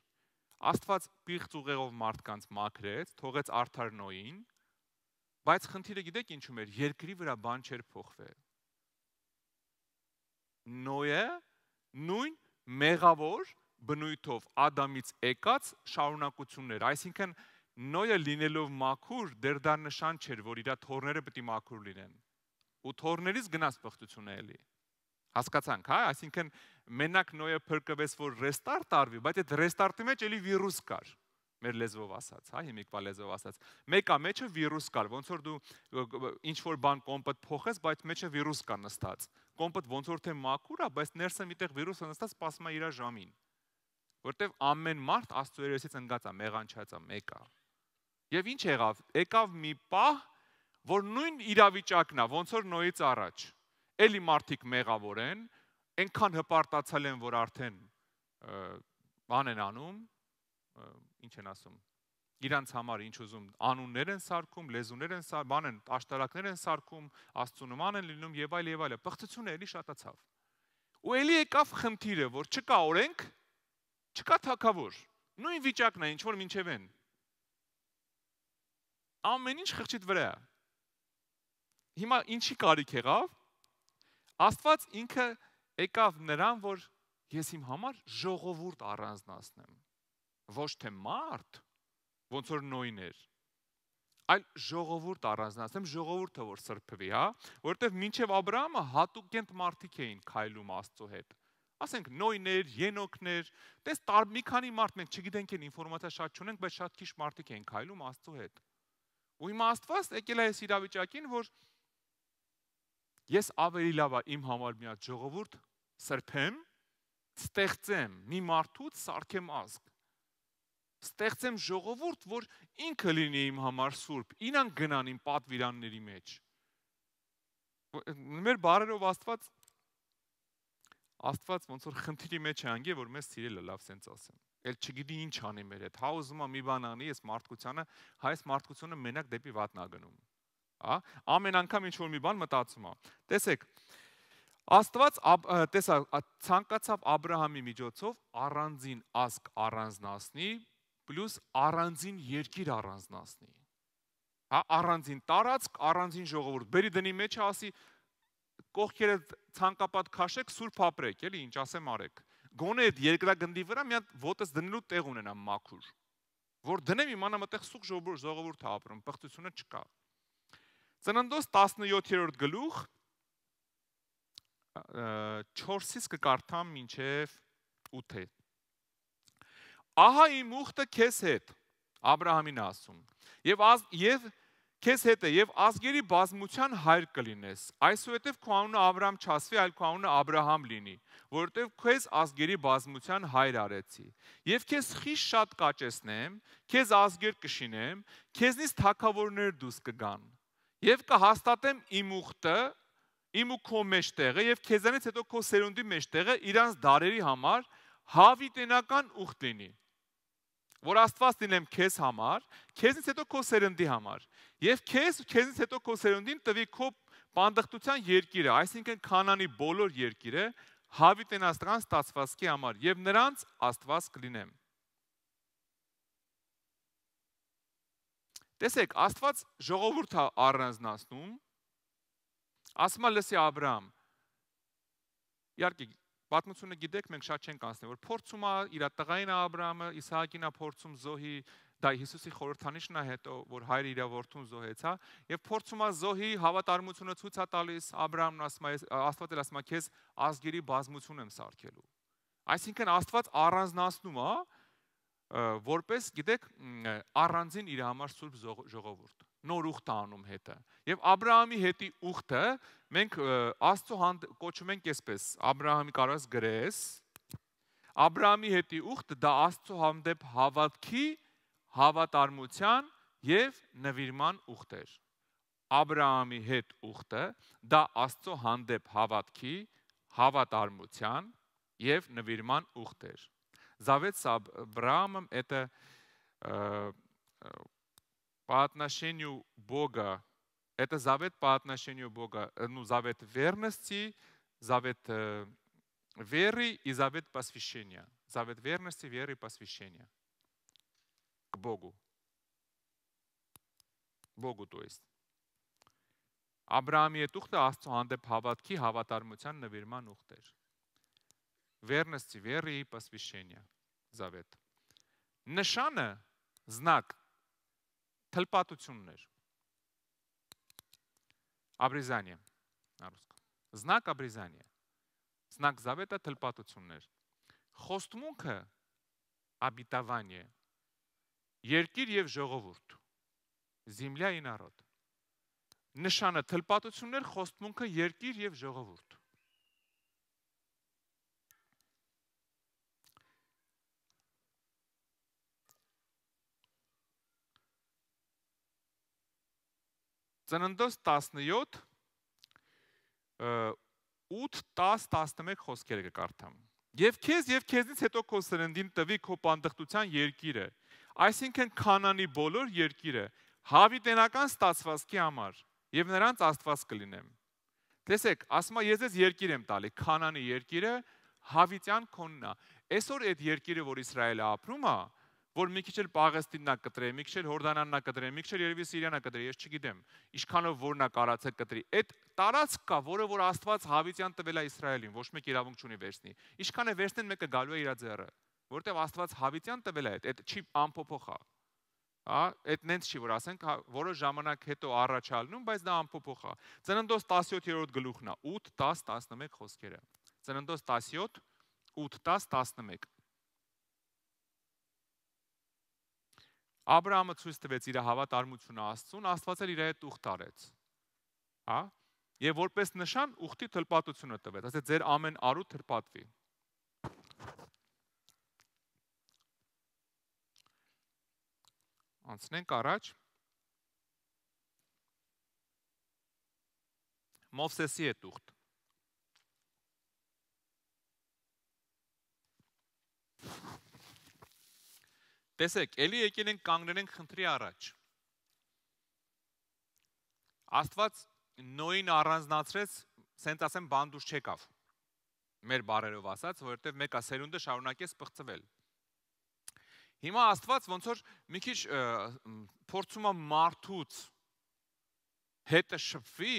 Աստված պիղծ ուղեղով մարդկանց մաքրեց, թողեց արդար նոյին, Բայց խնդիրը գիտեք ինչու՞մ էր, երկրի վրա բան չէր փոխվել։ Նոյը նույն մեղավոր բնույթով Ադամից եկած շարունակություններ, այսինքն Նոյը լինելով մաքուր, դեռ դա նշան չէր, որ իր թորները պետք է մաքուր լինեն։ Ու թորներից գնաց բղտությունը էլի։ Հասկացանք, հա, այսինքն մենակ նոյը փրկվեց, որ ռեստարտ արվի, բայց այդ ռեստարտի մեջ էլի վիրուս կար մեր լեզվով ասած, հա, հիմիկվա լեզվով ասած։ Մեկա մեջը վիրուս կար, ոնց որ դու ինչ որ բան կոմպտ փոխես, բայց մեջը վիրուս կա նստած։ Կոմպտ ոնց որ թե մաքուր է, բայց ներսը միտեղ վիրուսը նստած սпасում է իր ժամին։ Որտեվ ամեն մարդ Աստծո երեսից ընկած է, մեղանչած է, մեկա։ Եվ ինչ եղավ։ Եկավ մի պահ, որ նույն իրավիճակն է, ոնց որ նոից առաջ։ Էլի մարդիկ մեղավոր են, այնքան հպարտացել են, որ արդեն բան են անում, ինչ են ասում իրանց համար ինչ ուզում անուններ են սարքում, լեզուներ են սար, բան են, աշտարակներ են սարքում, աստծունման են լինում եւ այլ եւ այլ։ Պղծությունը էլի շատացավ։ Ու էլի եկավ խնդիրը, որ չկա օրենք, չկա թակավոր։ Նույն վիճակն է, ինչ որ մինչև են։ Ամեն ինչ խղճիտ վրա է։ Հիմա ինչի կարիք եղավ։ Աստված ինքը եկավ նրան, որ ես իմ համար ժողովուրդ առանձնացնեմ ոչ թե մարդ, ոնց որ նույն էր, այլ ժողովուրդ առանձնացնեմ, ժողովուրդը որ սրբվի, հա, որովհետև մինչև Աբ รา համը հատուկ ընդ մարդիկ էին քայլում Աստծո հետ։ Ասենք նոյներ, ենոքներ, տես տար մի քանի մարդ մենք չգիտենք այն ինֆորմացիա շատ չունենք, բայց շատ քիչ մարդիկ են քայլում Աստծո հետ։ Ու իմ Աստված եկել է այս իրավիճակին, որ ես ավելի լավ է իմ համար մի հատ ժողովուրդ սրբեմ, ստեղծեմ մի մարդուց սարքեմ ազգ ստեղծեմ ժողովուրդ, որ ինքը լինի իմ համար սուրբ, ինան գնան իմ պատվիրանների մեջ։ Մեր բարերով Աստված Աստված ոնց որ խնդրի մեջ է անգե, որ մեզ սիրելը լավ sense ասեմ։ Էլ չգիտի ինչ անի մեր հետ։ Հա ուզում է մի բան անի, ես մարդկությանը, հայ ես մարդկությունը մենակ դեպի վատն ա գնում։ Հա ամեն անգամ ինչ որ մի բան մտածում է։ Տեսեք, Աստված տեսա ցանկացավ Աբ รา համի միջոցով առանձին ազգ առանձնացնի, պլյուս առանձին երկիր առանձնացնի։ Հա առանձին տարածք, առանձին ժողովուրդ։ Բերի դնի մեջ ասի կողքերը ցանկապատ քաշեք, սուրբ ապրեք, էլի ինչ ասեմ արեք։ Գոնե այդ երկրագնդի վրա մի հատ ոտս դնելու տեղ ունենամ մաքուր որ դնեմ իմանամ այդտեղ սուղ ժողովուրդ է ապրում, պղծությունը չկա։ Ծննդոց 17-րդ գլուխ 4-ից կկարդամ մինչև 8-ը, ահա իմ ուխտը քեզ հետ Աբ รา համին ասում եւ ազ, եւ քեզ հետ է եւ ազգերի բազմության հայր կլինես այսուհետեւ քո անունը Աբ รา համ չասվի այլ քո անունը Աբ รา համ լինի որովհետեւ քեզ ազգերի բազմության հայր արեցի եւ քեզ խիշ շատ կաճեսնեմ քեզ ազգեր կշինեմ քեզնից թակավորներ դուս կգան եւ կհաստատեմ իմ ուխտը իմ ու քո մեջտեղը եւ քեզանից հետո քո սերունդի մեջտեղը իրանց դարերի համար հավիտենական ուխտ լինի որ Աստված դինեմ քեզ համար, քեզից հետո քո սերնդի համար։ Եվ քեզ քեզից հետո քո սերնդին տվի քո բանդղտության երկիրը, այսինքն Կանանի բոլոր երկիրը Հավի տնաստղան ստացվածքի համար եւ նրանց Աստված կլինեմ։ Տեսեք, Աստված ժողովուրդը հա առանձնացնում։ Ասում է լսի Աբրահամ։ Իհարկե Պատմությունը գիտեք, մենք շատ չենք անցնի, որ փորձում է իր տղային Աբրահամը, Իսահակին է փորձում զոհի, դա Հիսուսի խորհրդանիշն է հետո, որ հայրը իր որդուն զոհեց, հա, եւ փորձում է զոհի հավատարմությունը ցույց է տալիս Աբրահամն ասում է, Աստված էլ ասում է, քեզ ազգերի բազմություն եմ սարքելու։ Այսինքն Աստված առանձնացնում է, որպես գիտեք, առանձին իր համար սուրբ ժողովուրդ նոր ուխտ անում հետը։ Եվ Աբրահամի հետի ուխտը մենք Աստծո հանդ կոչում ենք այսպես. Աբրահամի կարաս գրես։ Աբրահամի հետի ուխտը դա Աստծո հանդեպ հավատքի, հավատարմության եւ նվիրման ուխտ էր։ Աբրահամի հետ ուխտը դա Աստծո հանդեպ հավատքի, հավատարմության եւ նվիրման ուխտ էր։ Завет с Авраамом это по отношению Бога. Это завет по отношению Бога. Э, ну, завет верности, завет э, веры и завет посвящения. Завет верности, веры и посвящения к Богу. Богу, то есть. Աբրահամի այդ ուխտը Աստծո հանդեպ հավատքի հավատարմության նվիրման ուխտ էր։ Верности, веры и посвящения. Завет. Նշանը, знак թլպատություններ։ Обрезание на русском։ Знак обрезания։ Знак завета թլպատություններ։ Խոստմունքը обетование երկիր եւ ժողովուրդ земля и народ նշանը թլպատություններ խոստմունքը երկիր եւ ժողովուրդ Ծննդոց 17 8 10 11 խոսքերը կկարդամ։ Եվ քեզ եւ քեզից հետո քո սրնդին տվի քո պանդխտության երկիրը, այսինքն Կանանի բոլոր երկիրը, հավիտենական ստացվածքի համար եւ նրանց Աստված կլինեմ։ Տեսեք, ասում է ես ես երկիր եմ տալի, Կանանի երկիրը հավիտյան քոննա։ Այսօր այդ երկիրը, որ Իսրայելը ապրում է, որ մի քիչ էլ Պաղեստիննա կտրե, մի քիչ էլ Հորդանաննա կտրե, մի քիչ էլ երևի Սիրիանա կտրե, ես չգիտեմ, ինչքանով որնա կարացել կտրի։ Այդ տարածքը, որը որ Աստված Հավիտյան տվել է Իսրայելին, ոչ մեկ իրավունք չունի վերցնի։ Ինչքան է վերցնեն մեկը գալու է իր ձեռը, որտեղ Աստված Հավիտյան տվել է այդ, այդ չի անփոփոխ է։ Հա, այդ նենց չի որ ասենք հա, որոշ ժամանակ հետո առաջալնում, բայց դա անփոփոխ է։ Ծննդոց 17-րդ գլուխն է, 8, 10, 11 խոսքերը։ Ծննդոց 17 8 10 11 Աբ รา համը ցույց տվեց իր հավատարմությունը Աստծուն, Աստված էլ իր հետ ուխտ արեց։ Հա? Եվ որպես նշան ուխտի թլպատությունը տվեց, ասես ձեր ամեն արու թրպատվի։ Անցնենք առաջ։ Մովսեսի է ուխտ։ Տեսեք, ելի եկել են կանգնել են քնտրի առաջ։ Աստված նոյին առանձնացրեց, ասենք ասեմ բանդուշ չեկավ։ Մեր բարերով ասած, որովհետև մեկա սերունդը շարունակեց բղծվել։ Հիմա Աստված ոնց որ մի քիչ փորձում է մարդուց հետը շփվի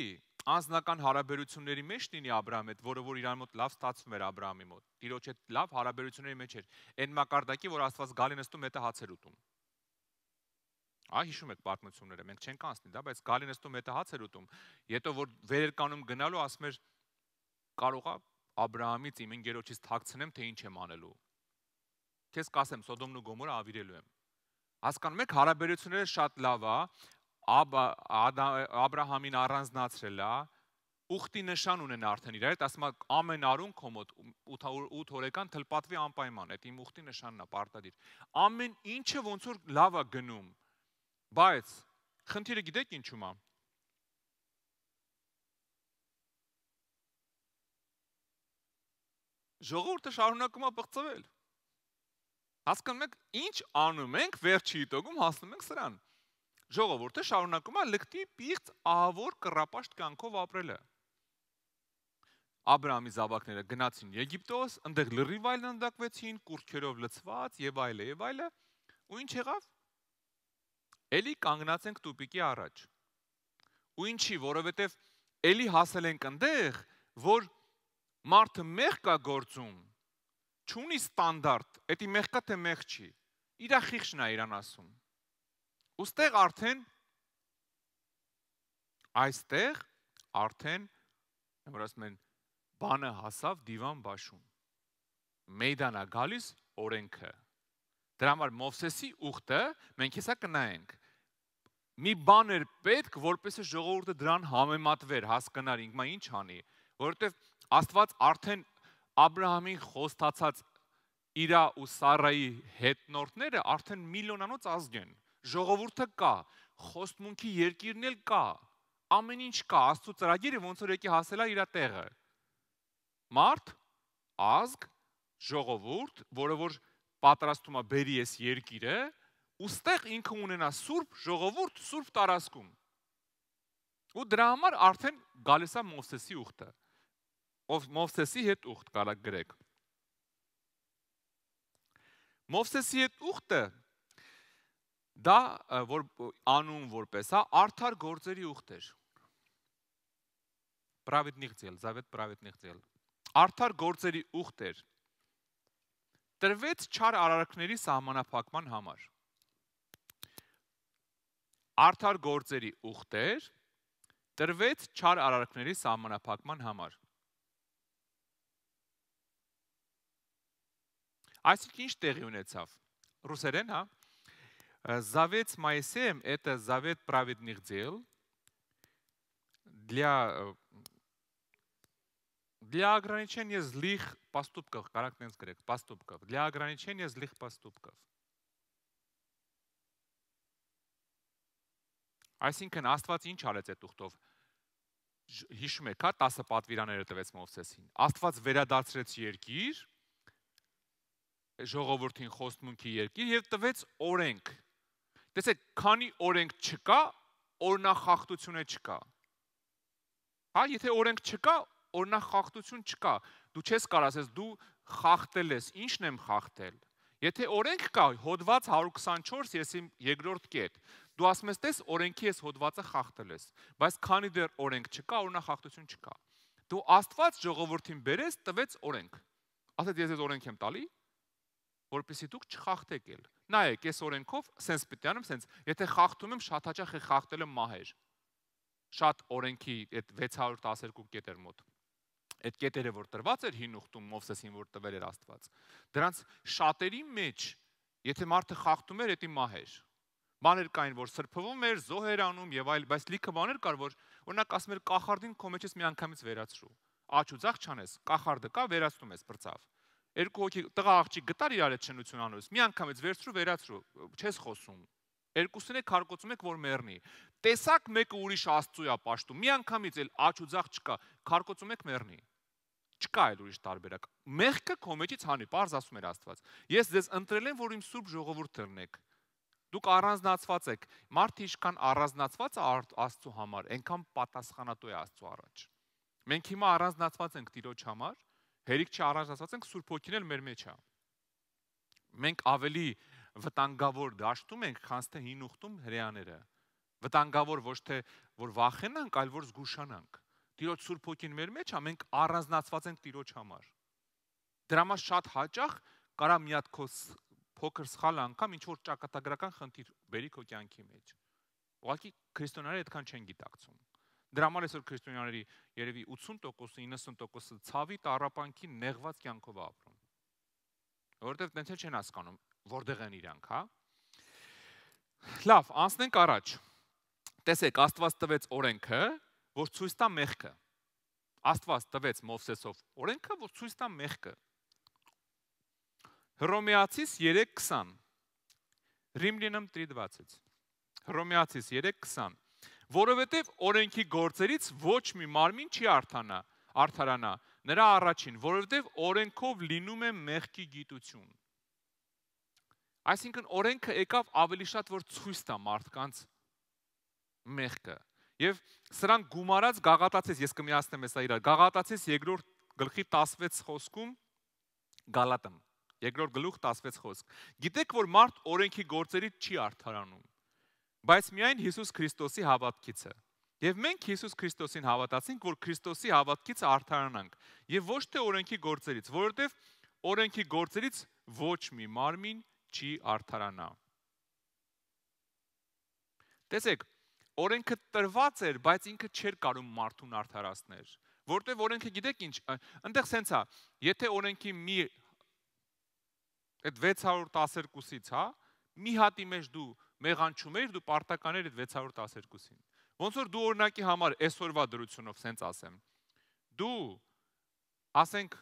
անձնական հարաբերությունների մեջ լինի Աբրահամ հետ, որը որ իրար մոտ լավ ստացվում էր Աբրահամի մոտ։ Տիրոջ հետ լավ հարաբերությունների մեջ էր։ Այն մակարդակի, որ Աստված գալի նստում, հետը հացեր ուտում։ Ահա հիշում եք պատմությունները, մենք չենք անցնի դա, բայց գալի նստում, հետը հացեր ուտում։ Հետո որ վերերկանում գնալու ասում էր կարողա Աբրահամից իմ ընկերոջից թաքցնեմ, թե ինչ եմ անելու։ Քեզ կասեմ, Սոդոմն ու Գոմորը ավիրելու եմ։ Հասկանում եք, հարաբերությունները շատ լավ է, Աբ Աբրահամին առանձնացրել է, ուխտի նշան ունեն արդեն իրար հետ, ասում ամեն արուն կոմոդ 8 օրեկան հա, թլպատվի անպայման, այդ իմ ուխտի նշանն է, պարտադիր։ Ամեն ինչը ոնց որ լավ է գնում։ Բայց խնդիրը գիտեք ինչու՞մ է։ Ժողովուրդը շարունակում է բղծվել։ Հասկանում եք, ինչ անում ենք, վերջի իտոգում հասնում ենք սրան։ Ժողովուրդը շարունակում է լկտի պիղծ ահավոր կռապաշտ կյանքով ապրելը։ Աբրահամի զավակները գնացին Եգիպտոս, այնտեղ լրի վայլանդակվեցին, կուրքերով լցված եւ այլը եւ այլը, ու ինչ եղավ։ Էլի կանգնած ենք տուպիկի առաջ։ Ու ինչի, որովհետեւ էլի հասել ենք այնտեղ, որ մարդը մեղքա գործում, չունի ստանդարտ, դա մեղքա թե մեղք չի։ Իրա խիղճն է իրան ասում Ոստեղ արդեն այստեղ արդեն որ ասում են բանը հասավ դիվան բաշուն։ Մեյդանա գալիս օրենքը։ Դրա համար Մովսեսի ուխտը մենք հեսա կնայենք։ Մի բան էր պետք, որպեսզի ժողովուրդը դրան համեմատվեր, հասկանար ինքնա ինչ անի, որովհետև Աստված արդեն Աբ รา համին խոստացած իրա ու Սարայի հետնորդները արդեն միլիոնանոց ազգ են ժողովուրդը կա, խոստմունքի երկիրն էլ կա, ամեն ինչ կա, Աստծո ծրագիրը ոնց որ եկի հասելա իր տեղը։ Մարդ, ազգ, ժողովուրդ, որը որ պատրաստում է բերի ես երկիրը, ուստեղ ինքը ունենա սուրբ ժողովուրդ, սուրբ տարածքում։ Ու դրա համար արդեն գալիս է Մովսեսի ուխտը։ Ով Մովսեսի հետ ուխտ կարա գրեք։ Մովսեսի հետ ուխտը Դա որ անուն որպես հա արդար գործերի ուղտ էր։ Праведных дел, завет праведных дел։ Արդար գործերի ուղտ էր։ Տրվեց չար արարքների սահմանափակման համար։ Արդար գործերի ուղտ էր։ Տրվեց չար արարքների սահմանափակման համար։ Այսինքն ինչ տեղի ունեցավ։ Ռուսերեն, հա, Завет с Моисеем – это завет праведных дел для, для ограничения злых поступков, корректно коррект, поступков, для ограничения злых поступков. Այսինքն Աստված ինչ արեց այդ ուխտով։ Հիշում եք, հա 10 պատվիրանները տվեց Մովսեսին։ Աստված վերադարձրեց երկիր, ժողովրդին խոստմունքի երկիր եւ տվեց օրենք, Տեսեք, քանի օրենք չկա, օրնախախտությունը չկա։ Հա, եթե օրենք չկա, օրնախախտություն չկա։ Դու չես կարող ասես դու խախտել ես, ի՞նչն եմ խախտել։ Եթե օրենք կա, հոդված 124, եսի երկրորդ կետ, դու ասում ես, տես օրենքի ես հոդվածը խախտել ես, բայց քանի դեռ օրենք չկա, օրնախախտություն չկա։ Դու Աստված ժողովրդին բերես, տվեց օրենք։ Ասած ես ես օրենք եմ տալի, որպեսզի դուք չխախտեք էլ։ Նայեք, այս օրենքով սենց պետք է անեմ, սենց, եթե խախտում եմ, շատ հաճախ է խախտելը մահեր։ Շատ օրենքի այդ 612 կետեր մոտ։ Այդ կետերը որ տրված էր հին ուխտում Մովսեսին, որ տվել էր Աստված։ Դրանց շատերի մեջ, եթե մարդը խախտում էր, դա մահեր։ Բաներ կային, որ սրբվում էր, զոհեր անում եւ այլ, բայց լիքը բաներ կար, որ օրինակ ասում էր կախարդին քո մեջից մի անգամից վերացրու։ Աչու ցախ չանես, կախարդը կա, վերացնում ես բրծավ Երկու հոգի տղա աղջիկ գտար իրար այդ շնություն անելուց։ Մի անգամից վերցրու, վերացրու, չես խոսում։ Երկուսին է քարկոցում եք որ մեռնի։ Տեսակ մեկը ուրիշ աստծույա պաշտում։ Մի անգամից էլ աչ ու ձախ չկա, քարկոցում եք մեռնի։ Չկա այլ ուրիշ տարբերակ։ Մեղքը քո մեջից հանի, པարզ ասում էր Աստված։ Ես ձեզ ընտրել եմ, որ իմ սուրբ ժողովուրդ լինեք։ Դուք առանձնացված եք։ Մարդը ինչքան առանձնացված է Աստծո համար, այնքան պատասխանատու է Աստծո առաջ։ Մենք հիմա առանձնացված ենք Տիրոջ համար, հերիք չառած ասած ենք Սուրբ Հոգին էլ մեր մեջ է։ Մենք ավելի վտանգավոր դաշտում ենք, քան թե հին ուխտում հрьяաները։ Վտանգավոր ոչ թե որ վախենանք, այլ որ զգուշանանք։ Տիրոջ Սուրբ Հոգին մեր մեջ է, մենք առանձնացված ենք Տիրոջ համար։ Դրա համար շատ հաճախ կարա մի հատ քո փոքր սխալ անգամ ինչ որ ճակատագրական խնդիր բերի քո կյանքի մեջ։ Ուղղակի քրիստոնյաները այդքան չեն գիտակցում։ Դրա համար այսօր քրիստոնյաների երևի 80%-ը 90%-ը ցավի տարապանքի նեղված կյանքով ապրում։ Որովհետև դենց էլ չեն հասկանում, որտեղ են իրանք, հա։ Լավ, անցնենք առաջ։ Տեսեք, Աստված տվեց օրենքը, որ ցույց տա մեղքը։ Աստված տվեց Մովսեսով օրենքը, որ ցույց տա մեղքը։ Հռոմեացիս 3:20 Римлянам 3:20 Հռոմեացիս 3:20 որովհետև օրենքի գործերից ոչ մի մարմին չի արթանա, արթարանա։ Նրա առաջին, որովհետև օրենքով լինում է մեղքի գիտություն։ Այսինքն օրենքը եկավ ավելի շատ որ ցույց տա մարդկանց մեղքը։ Եվ սրան գումարած Գաղատացես, ես կմիացնեմ հեսա իրար, Գաղատացես 2-րդ գլխի 16 խոսքում Գալատն 2-րդ գլուխ 16 խոսք։ Գիտեք որ մարդ օրենքի գործերից չի արթարանում բայց միայն Հիսուս Քրիստոսի հավատքից է։ Եվ մենք Հիսուս Քրիստոսին հավատացինք, որ Քրիստոսի հավատքից արդարանանք, եւ ոչ թե օրենքի գործերից, որովհետեւ օրենքի գործերից ոչ մի մարմին չի արդարանա։ Տեսեք, օրենքը տրված էր, բայց ինքը չէր կարող մարդուն արդարացնել, որտեղ օրենքը գիտեք ինչ, այնտեղ սենց է, եթե օրենքի մի այդ 612-ից, հա, մի հատի մեջ դու մեղանչում էր, դու պարտականեր այդ 612-ին։ Ոնց որ դու օրինակի համար այսօրվա դրությունով սենց ասեմ։ Դու ասենք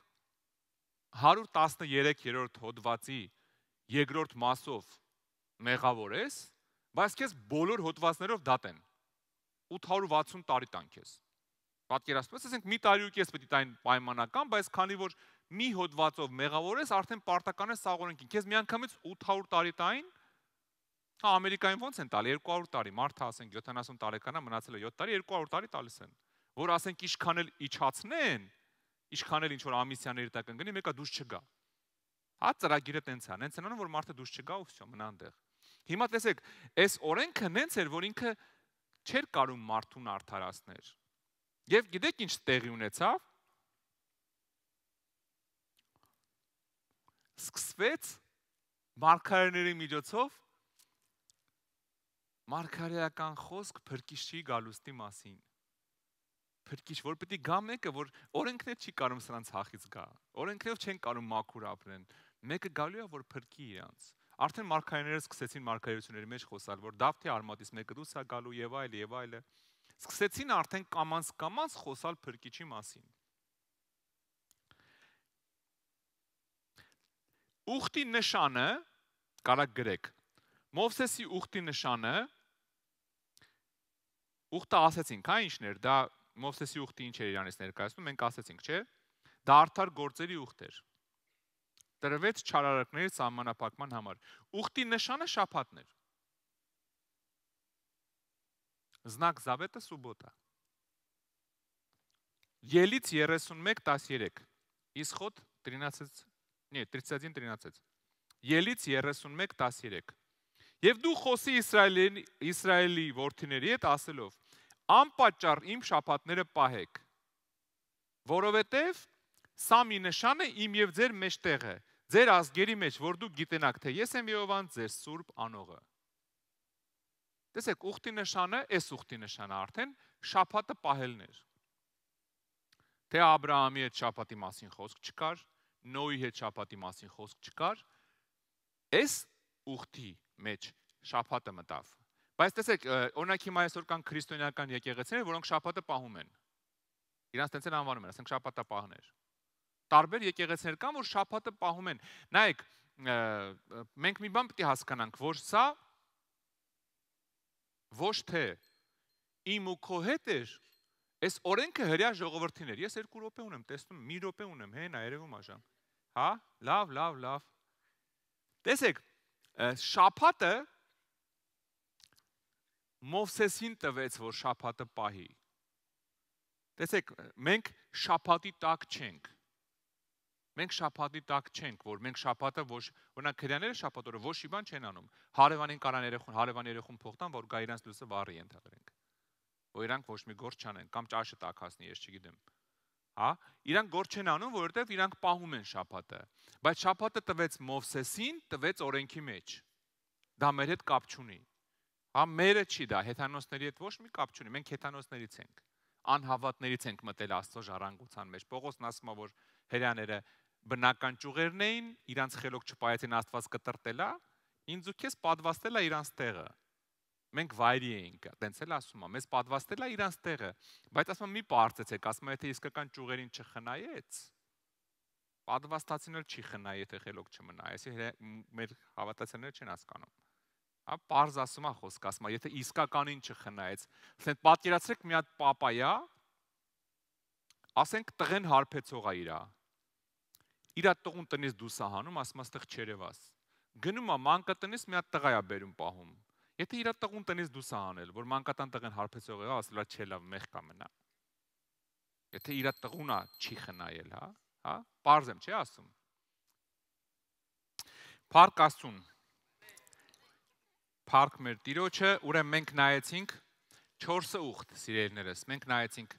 113-րդ հոդվածի երկրորդ մասով մեղավոր ես, բայց քեզ բոլոր հոդվածներով դատեն 860 տարի տան քեզ։ Պատկերացնում ես, ասենք մի տարի ու կես պետք է տային պայմանական, բայց քանի որ մի հոդվածով մեղավոր ես, արդեն պարտական է սաղորենքին։ Քեզ միանգամից 800 տարի տային Հա Ամերիկայում ո՞նց են տալի 200 տարի, մարդը ասենք 70 տարեկան է մնացել է 7 տարի, 200 տարի տալիս են։ Որ ասենք ինչքան էլ իջացնեն, ինչքան էլ ինչ որ ամիսյաների տակ ընկնի, մեկը դուրս չգա։ Հա ծրագիրը տենց է, նենց են անում որ մարդը դուրս չգա ու վсё մնա այնտեղ։ Հիմա տեսեք, այս օրենքը նենց էր, որ ինքը չէր կարող մարդուն արդարացնել։ Եվ գիտեք ինչ տեղի ունեցավ։ Սկսվեց մարգարեների միջոցով մարգարեական խոսք փրկիչի գալուստի մասին։ Փրկիչ, որ պիտի գա մեկը, որ օրենքներ չի կարող սրանց հախից գա։ Օրենքներով չեն կարող մաքուր ապրեն։ Մեկը գալու է, որ փրկի իրանց։ Արդեն մարգարեները սկսեցին մարգարեությունների մեջ խոսալ, որ Դավթի արմատից մեկը դուրս է գալու եւ այլ եւ այլը։ Սկսեցին արդեն կամած կամած խոսալ փրկիչի մասին։ Ուխտի նշանը, կարա գրեք։ Մովսեսի ուխտի նշանը ուխտը ասացինք, հա ինչներ, դա Մովսեսի ուխտի ինչ էր իրանից ներկայացնում, մենք ասացինք, չէ՞։ Դա արդար գործերի ուխտ էր։ Տրվեց չարարակների սահմանապակման համար։ Ուխտի նշանը շաբաթն էր։ Զնակ Զավետը սուբոտա։ Ելից 31:13։ Իսխոդ 13, նե 31:13։ Ելից 31:13։ Եվ դու խոսի Իսրայելին Իսրայելի որդիների հետ ասելով. անպատճառ իմ շապատները պահեք, որովհետև սա մի նշան է իմ եւ ձեր մեջտեղը, ձեր ազգերի մեջ, որ դուք գիտենաք, թե ես եմ Եհովան ձեր Սուրբ անողը։ Տեսեք, ուխտի նշանը, այս ուխտի նշանը արդեն շապատը պահելն էր։ Թե Աբ รา համի հետ շապատի մասին խոսք չկար, Նոյի հետ շապատի մասին խոսք չկար։ Այս ուխտի մեջ շաբաթը մտավ։ Բայց տեսեք, օրինակ հիմա այսօր կան քրիստոնեական եկեղեցիներ, որոնք շաբաթը պահում են։ Իրանց տենց են անվանում են, ասենք շաբաթը պահներ։ Տարբեր եկեղեցիներ կան, որ շաբաթը պահում են։ Նայեք, մենք մի բան պետք է հասկանանք, որ սա ոչ թե իմ ու քո հետ է, այս օրենքը հрья ժողովրդին էր։ Ես երկու րոպե ունեմ, տեսնում, մի րոպե ունեմ, հենա երևում աշան։ Հա, լավ, լավ, լավ։ Տեսեք, Շաբաթը Մովսեսին տվեց, որ շաբաթը պահի։ Տեսեք, մենք շաբաթի տակ չենք։ Մենք շաբաթի տակ չենք, որ մենք շաբաթը ոչ օրինակ քրյաները շաբաթ օրը ոչ մի բան չեն անում։ Հարևանին կարան երեխուն, հարևան երեխուն փոխտան, որ գա իրանց լույսը վառի ենթադրենք։ Որ իրանք ոչ մի գործ չանեն կամ ճաշը տակածնի, ես չգիտեմ հա, իրանք գործ չեն անում, որովհետև իրանք պահում են շաբաթը։ Բայց շաբաթը տվեց Մովսեսին, տվեց օրենքի մեջ։ Դա մեր հետ կապ չունի։ Հա մերը չի դա, հեթանոսների հետ ոչ մի կապ չունի։ Մենք հեթանոսներից ենք։ Անհավատներից ենք մտել Աստծո ժառանգության մեջ։ Պողոսն ասում է, որ հрьяաները բնական ճյուղերն էին, իրանց խելոք չպայեցին Աստված կտրտելա, ինձ ու քեզ պատվաստելա իրանց տեղը մենք վայրի էինք, տենց էլ ասում եմ, մեզ պատվաստել է իրանց տեղը, բայց ասում եմ մի բարձեցեք, ասում եմ եթե իսկական ճյուղերին չխնայեց, պատվաստացին էլ չի խնայ, եթե խելոք չմնա, այսի մեր հավատացյալները չեն հասկանում։ Հա, པարզ ասում է խոսք, ասում է, եթե իսկականին չխնայեց, ասենք պատկերացրեք մի հատ papaya, ասենք տղեն հարբեցող է իրա։ Իրա տղուն տնից դուս է հանում, ասում է, ստեղ չերևաս։ Գնում է մանկը տնից մի հատ տղա է բերում պահում Եթե իր տղուն տնից դուս է անել, որ մանկատան տղեն հարբեցող եղա, ասելա չէ լավ, մեղ կամենա։ Եթե իր տղունա չի խնայել, հա, հա, པարզ եմ, չէ՞ ասում։ Փառք Աստուն։ Փառք մեր Տիրոջը, ուրեմն մենք նայեցինք 4-ը ուխտ, սիրելիներս, մենք նայեցինք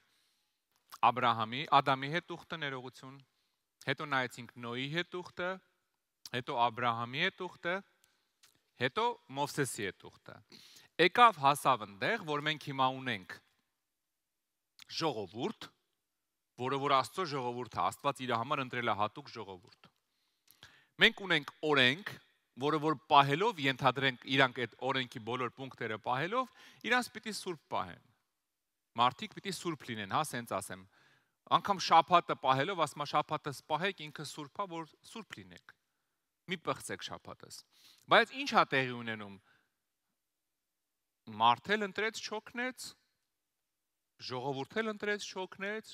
Աբ รา համի, Ադամի հետ ուխտը ներողություն, հետո նայեցինք Նոյի հետ ուխտը, հետո Աբ รา համի հետ ուխտը, հետո Հետո Մովսեսի է ուխտը։ Եկավ հասավ այնտեղ, որ մենք հիմա ունենք ժողովուրդ, որը որ Աստծո ժողովուրդը, Աստված իր համար ընտրել է հատուկ ժողովուրդ։ Մենք ունենք օրենք, որը որ պահելով ենթադրենք իրանք այդ օրենքի բոլոր պունկտերը պահելով, իրանք պիտի սուրբ պահեն։ Մարդիկ պիտի սուրբ լինեն, հա, սենց ասեմ։ Անկամ շաբաթը պահելով, ասма շաբաթը սպահեք, ինքը սուրբա, որ սուրբ լինեք մի պղծեք շապատս։ Բայց ի՞նչ է տեղի ունենում։ Մարտել ընտրեց չոքնեց, ժողովուրդել ընտրեց չոքնեց,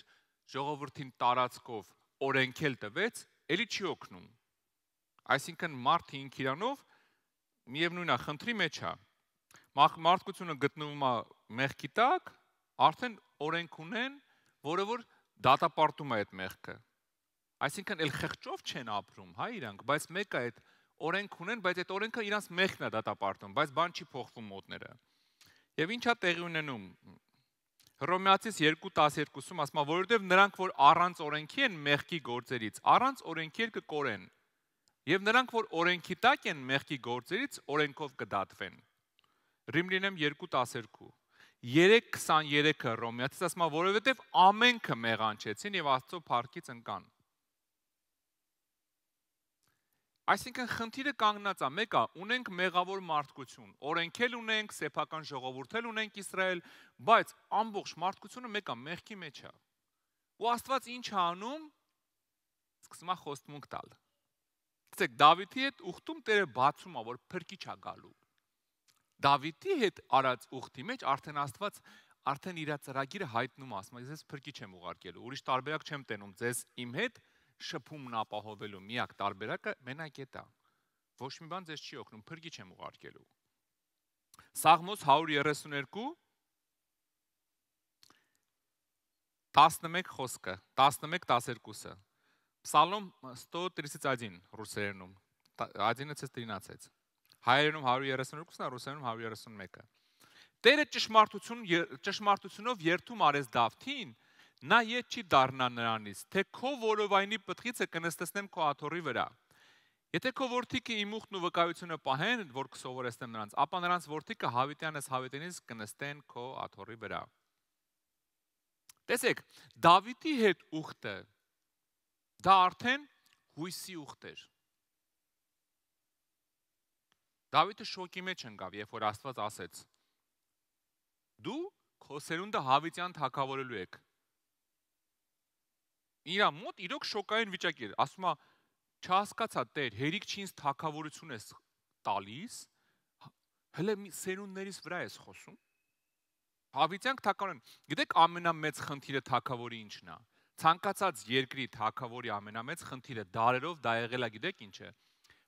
ժողովրդին տարածքով օրենքել տվեց, ելի չի օգնում։ Այսինքն մարտը ինք իրանով միևնույնն է խնդրի մեջ է։ Մարդկությունը գտնվում է մեղքի տակ, արդեն օրենք ունեն, որը որ դատապարտում է այդ մեղքը։ Այսինքն էլ խղճով չեն ապրում, հա իրանք, բայց մեկը այդ օրենք ունեն, բայց այդ օրենքը իրանց մեղքն է դատապարտում, բայց բան չի փոխվում մոտները։ Եվ ինչա տեղի ունենում։ Հռոմեացիս 2:12-ում ասում է, որովհետև նրանք, որ առանց օրենքի են մեղքի գործերից, առանց օրենքի էլ կկորեն։ Եվ նրանք, որ օրենքի տակ են մեղքի գործերից, օրենքով կդատվեն։ Ռիմլինեմ 2:12 3:23-ը Հռոմեացիս ասում է, որովհետև ամենքը մեղանչեցին եւ Աստծո փառքից ընկան։ Այսինքն խնդիրը կանգնած է, մեկա, ունենք մեղավոր մարդկություն, օրենքել ունենք, սեփական ժողովուրդել ունենք Իսրայել, բայց ամբողջ մարդկությունը մեկա մեղքի մեջ է։ Ու Աստված ինչ է անում, սկսում է խոստմունք տալ։ Գիտեք, Դավիթի հետ ուխտում Տերը բացում է, որ փրկիչ է գալու։ Դավիթի հետ արած ուխտի մեջ արդեն Աստված արդեն իր ծրագիրը հայտնում է, ասում է, ես փրկիչ եմ ուղարկելու, ուրիշ տարբերակ չեմ տենում ձեզ իմ հետ, շփումն ապահովելու միակ տարբերակը մենակ է դա։ Ոչ մի բան ձեզ չի օգնում, փրկիչ եմ ուղարկելու։ Սաղմոս 132 11 խոսքը, 11-12-ը։ Պսալոմ 131 ռուսերենում, один-ը ցես 13-ից։ Հայերենում 132-ն, ռուսերենում 131-ը։ Տերը ճշմարտություն ճշմարտությունով երթում արես Դավթին, Նա իջ չի դառնա նրանից, թե քո որովայնի պատղիցը կնստեսնեմ քո աթորի վրա։ Եթե քո ворթիկը իմուխտն ու վկայությունը պահեն, որ կսովորեսնեմ նրանց, ապա նրանց ворթիկը հավիտյանս հավիտենից կնստեն քո աթորի վրա։ Տեսեք, Դավիթի հետ ուխտը դա արդեն հույսի ուխտ էր։ Դավիթը շոկի մեջ ընկավ, երբ որ Աստված ասեց. Դու քո սերունդը հավիտյան թակավորելու եք իրա մոտ իրոք շոկային վիճակ էր։ Ասում է, չհասկացա Տեր, հերիք չի ինձ թակավորություն ես տալիս, հələ մի սերունդներից վրա ես խոսում։ Հավիտյանք թակավորն։ Գիտեք ամենամեծ խնդիրը թակավորի ինչն է։ Ցանկացած երկրի թակավորի ամենամեծ խնդիրը դարերով դա եղել է, գիտեք ինչ է։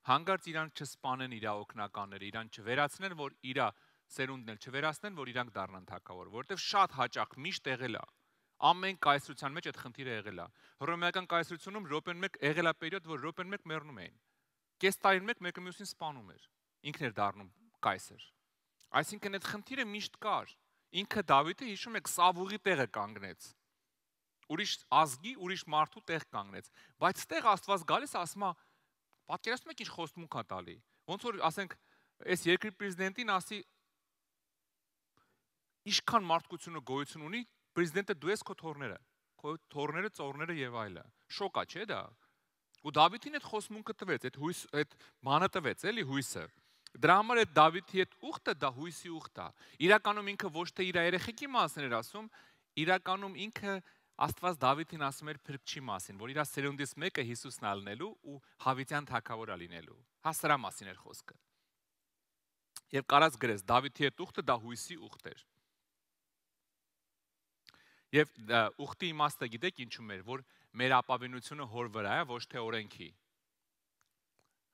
Հանգարց իրանք չսպանեն իր օկնականները, իրան չվերացնեն, որ իրա սերունդն էլ չվերացնեն, որ իրանք դառնան թակավոր, որովհետև շատ հաճախ միշտ եղել է Ամեն կայսրության մեջ այդ խնդիրը եղել է։ Հռոմեական կայսրությունում ռոպեն 1 եղել է պերիոդ, որ ռոպեն 1 մեռնում էին։ Կես տարին 1 մեկը մյուսին սպանում էր։ Ինքն էր դառնում կայսեր։ Այսինքն այդ խնդիրը միշտ կար։ Ինքը Դավիթը հիշում եք Սավուղի տեղը կանգնեց։ Ուրիշ ազգի, ուրիշ մարդու տեղ կանգնեց, բայց ստեղ Աստված գալիս ասում է, պատկերացնում եք ինչ խոստմունք է տալի։ Ոնց որ ասենք այս երկրի պրեզիդենտին ասի ինչքան մարդկությունը գոյություն ունի, Պրեզիդենտը դու ես քո թորները, քո թորները, ծորները եւ այլը։ Շոկա չէ դա։ Ու Դավիթին այդ խոսմունքը տվեց, այդ հույս, այդ բանը տվեց, էլի հույսը։ Դրա համար այդ Դավիթի այդ ուխտը դա հույսի ուխտ է։ Իրականում ինքը ոչ թե իր երեխեքի մասին էր ասում, իրականում ինքը Աստված Դավիթին ասում էր փրկչի մասին, որ իր սերունդից մեկը Հիսուսն ալնելու ու հավիտյան թակավորա լինելու։ Հա սրա մասին էր խոսքը։ Եվ կարած գրես Դավիթի այդ ուխտը դա հույսի ուխտ էր։ Եվ ուխտի իմաստը գիտեք ինչու՞մ էր, որ մեր ապավինությունը հոր վրա է, ոչ թե օրենքի։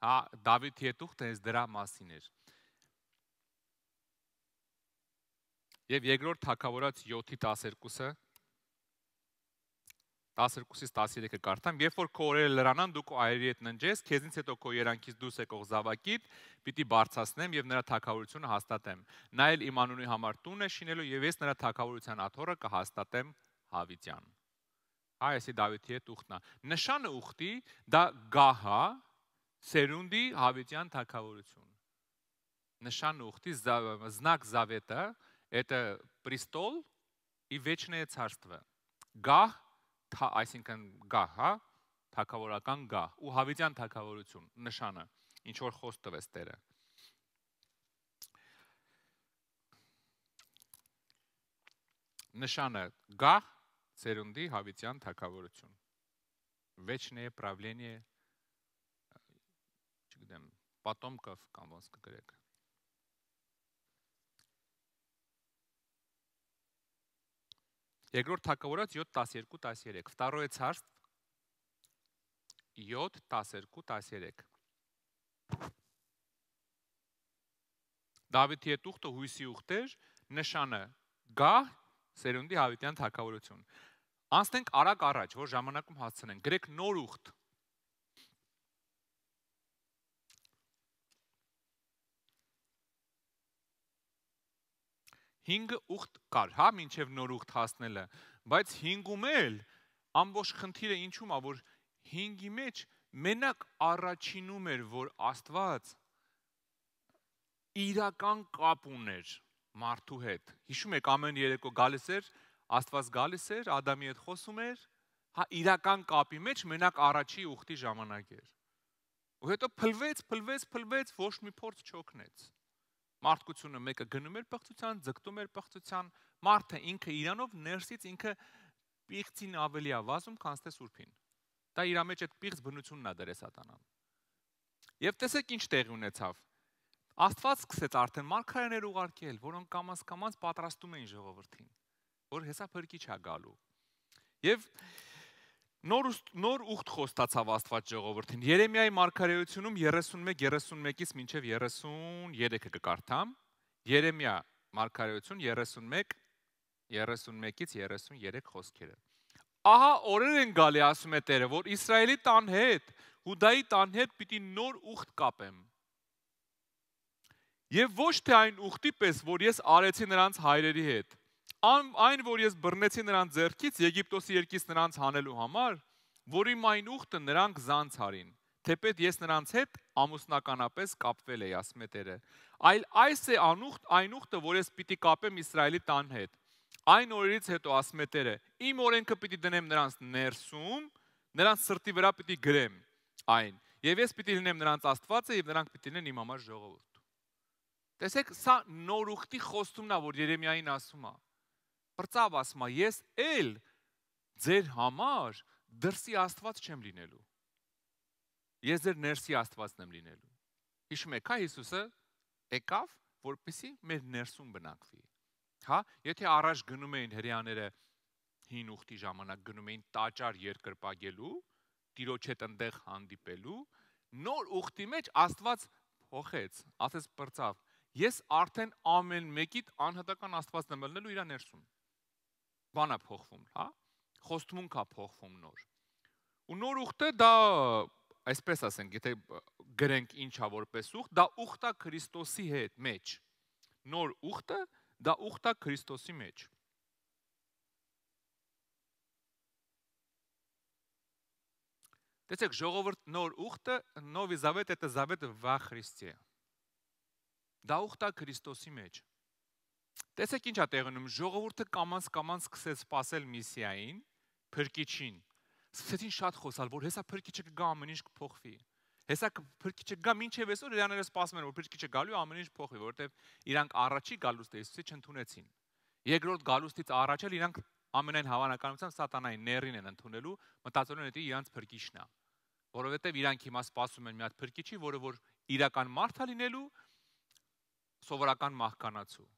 Հա, Դավիթի հետ ուխտը հենց դրա մասին էր։ Եվ երկրորդ թակավորած 7-ի 12-ը 12-ից 13-ը կարդամ, երբ որ քո օրերը լրանան, դու քո այրերի հետ ննջես, քեզնից հետո քո երանքից դուրս եկող զավակիդ պիտի բարձրացնեմ եւ նրա թակավորությունը հաստատեմ։ Նա էլ իմ անունի համար տուն է շինելու եւ ես նրա թակավորության աթոռը կհաստատեմ Հավիտյան։ Այսի Դավիթի հետ ուխտնա։ Նշանը ուխտի դա գահա սերունդի Հավիտյան թակավորություն։ Նշանը ուխտի զնակ завета это престол и вечное царство։ Գահ այսինքն գա, հա, թակավորական գա ու հավիտյան թակավորություն նշանը, ինչ որ խոստ տվեց Տերը։ Նշանը գա ծերունդի հավիտյան թակավորություն։ Вечное правление, չգիտեմ, потомков կամ ոնց կգրեք Երկրորդ թակավորած 7:12-13։ Второе царство 7:12-13։ Դավիթի հետ ուխտը հույսի ուխտ էր, նշանը գա սերունդի հավիտյան թակավորություն։ Անցնենք արագ առաջ, որ ժամանակում հասցնենք։ Գրեք նոր ուխտ 7:12 5 ուխտ կար, հա, մինչև նոր ուխտ հասնելը, բայց 5-ում էլ ամբողջ խնդիրը ինչու՞մ է, որ 5-ի մեջ մենակ առաջինում էր, որ Աստված իրական կապ ուներ մարդու հետ։ Հիշում եք ամեն երեկո գալիս էր, Աստված գալիս էր, Ադամի հետ խոսում էր, հա իրական կապի մեջ մենակ առաջի ուխտի ժամանակ էր։ Ու հետո փլվեց, փլվեց, փլվեց, ոչ մի փորձ չօգնեց։ չո մարդկությունը մեկը գնում էր պղծության, ձգտում էր պղծության, մարդը ինքը իրանով ներսից ինքը պիղծին ավելի ավազում, քան ստե սուրբին։ Դա իր մեջ այդ պիղծ բնությունն է դրե սատանան։ Եվ տեսեք ինչ տեղի ունեցավ։ Աստված սկսեց արդեն մարգարեներ ուղարկել, որոնք կամաց-կամաց պատրաստում էին ժողովրդին, որ հեսա փրկիչ է գալու։ Եվ և, նոր նոր ուխտ խոստացավ Աստված ժողովրդին։ Երեմիայի մարգարեությունում 31-31-ից մինչև 33-ը կկարդամ։ Երեմիա մարգարեություն 31-31-ից 33 խոսքերը։ Ահա օրեր են գալի, ասում է Տերը, որ Իսրայելի տան հետ, Հուդայի տան հետ պիտի նոր ուխտ կապեմ։ Եվ ոչ թե այն ուխտի պես, որ ես արեցի նրանց հայրերի հետ, Ան, այն որ ես բռնեցի նրանց ձեռքից Եգիպտոսի երկից նրանց հանելու համար, որի մայն ուխտը նրանք զանց արին, թեպետ ես նրանց հետ ամուսնականապես կապվել էի, ասում է Տերը։ Այլ այս է անուխտ, այն ուխտը, որ ես պիտի կապեմ Իսրայելի տան հետ։ Այն օրերից հետո ասում է Տերը, իմ օրենքը պիտի դնեմ նրանց ներսում, նրանց սրտի վրա պիտի գրեմ այն։ Եվ ես պիտի լինեմ նրանց Աստվածը եւ նրանք պիտի լինեն իմ համար ժողովուրդ։ Տեսեք, սա նորուխտի խոստումն է, որ Երեմիային ասում է։ Պրծավ ասում է, ես էլ ձեր համար դրսի Աստված չեմ լինելու։ Ես ձեր ներսի Աստվածն եմ լինելու։ Հիշում եք, հա Հիսուսը եկավ, որպեսզի մեր ներսում բնակվի։ Հա, եթե առաջ գնում էին հрьяաները հին ուխտի ժամանակ գնում էին տաճար երկրպագելու, տիրոջ հետ ընդեղ հանդիպելու, նոր ուխտի մեջ Աստված փոխեց, ասես բրծավ։ Ես արդեն ամեն մեկիդ անհատական Աստվածն եմ ելնելու իր ներսում բանա փոխվում, հա? Խոստմունքա փոխվում նոր։ Ու նոր ուխտը դա այսպես ասենք, եթե գրենք ինչա որպես ուխտ, դա ուխտա Քրիստոսի հետ մեջ։ Նոր ուխտը դա ուխտա Քրիստոսի մեջ։ Տեսեք, ժողովուրդ նոր ուխտը, Նովի Զավետ, это Զավետ во Христе։ Դա ուխտա Քրիստոսի մեջ։ Տեսեք ինչա տեղ ունում, ժողովուրդը կամած-կամած սկսեց սпасել միսիային, փրկիչին։ Սկսեցին շատ խոսալ, որ հեսա փրկիչը կգա ամեն ինչ կփոխվի։ Հեսա փրկիչը կգա մինչև այսօր իրաները սпасում են, որ փրկիչը գալու ամեն ինչ փոխվի, որովհետև իրանք առաջի գալուստը Հիսուսի չընդունեցին։ Երկրորդ գալուստից առաջ էլ իրանք ամենայն հավանականությամբ սատանայի ներին են ընդունելու, մտածելու են, որ դա իրանք փրկիչն է։ Որովհետև իրանք հիմա սпасում են մի հատ փրկիչի, որը որ իրական մարդ է լինելու սովորական մահկանացու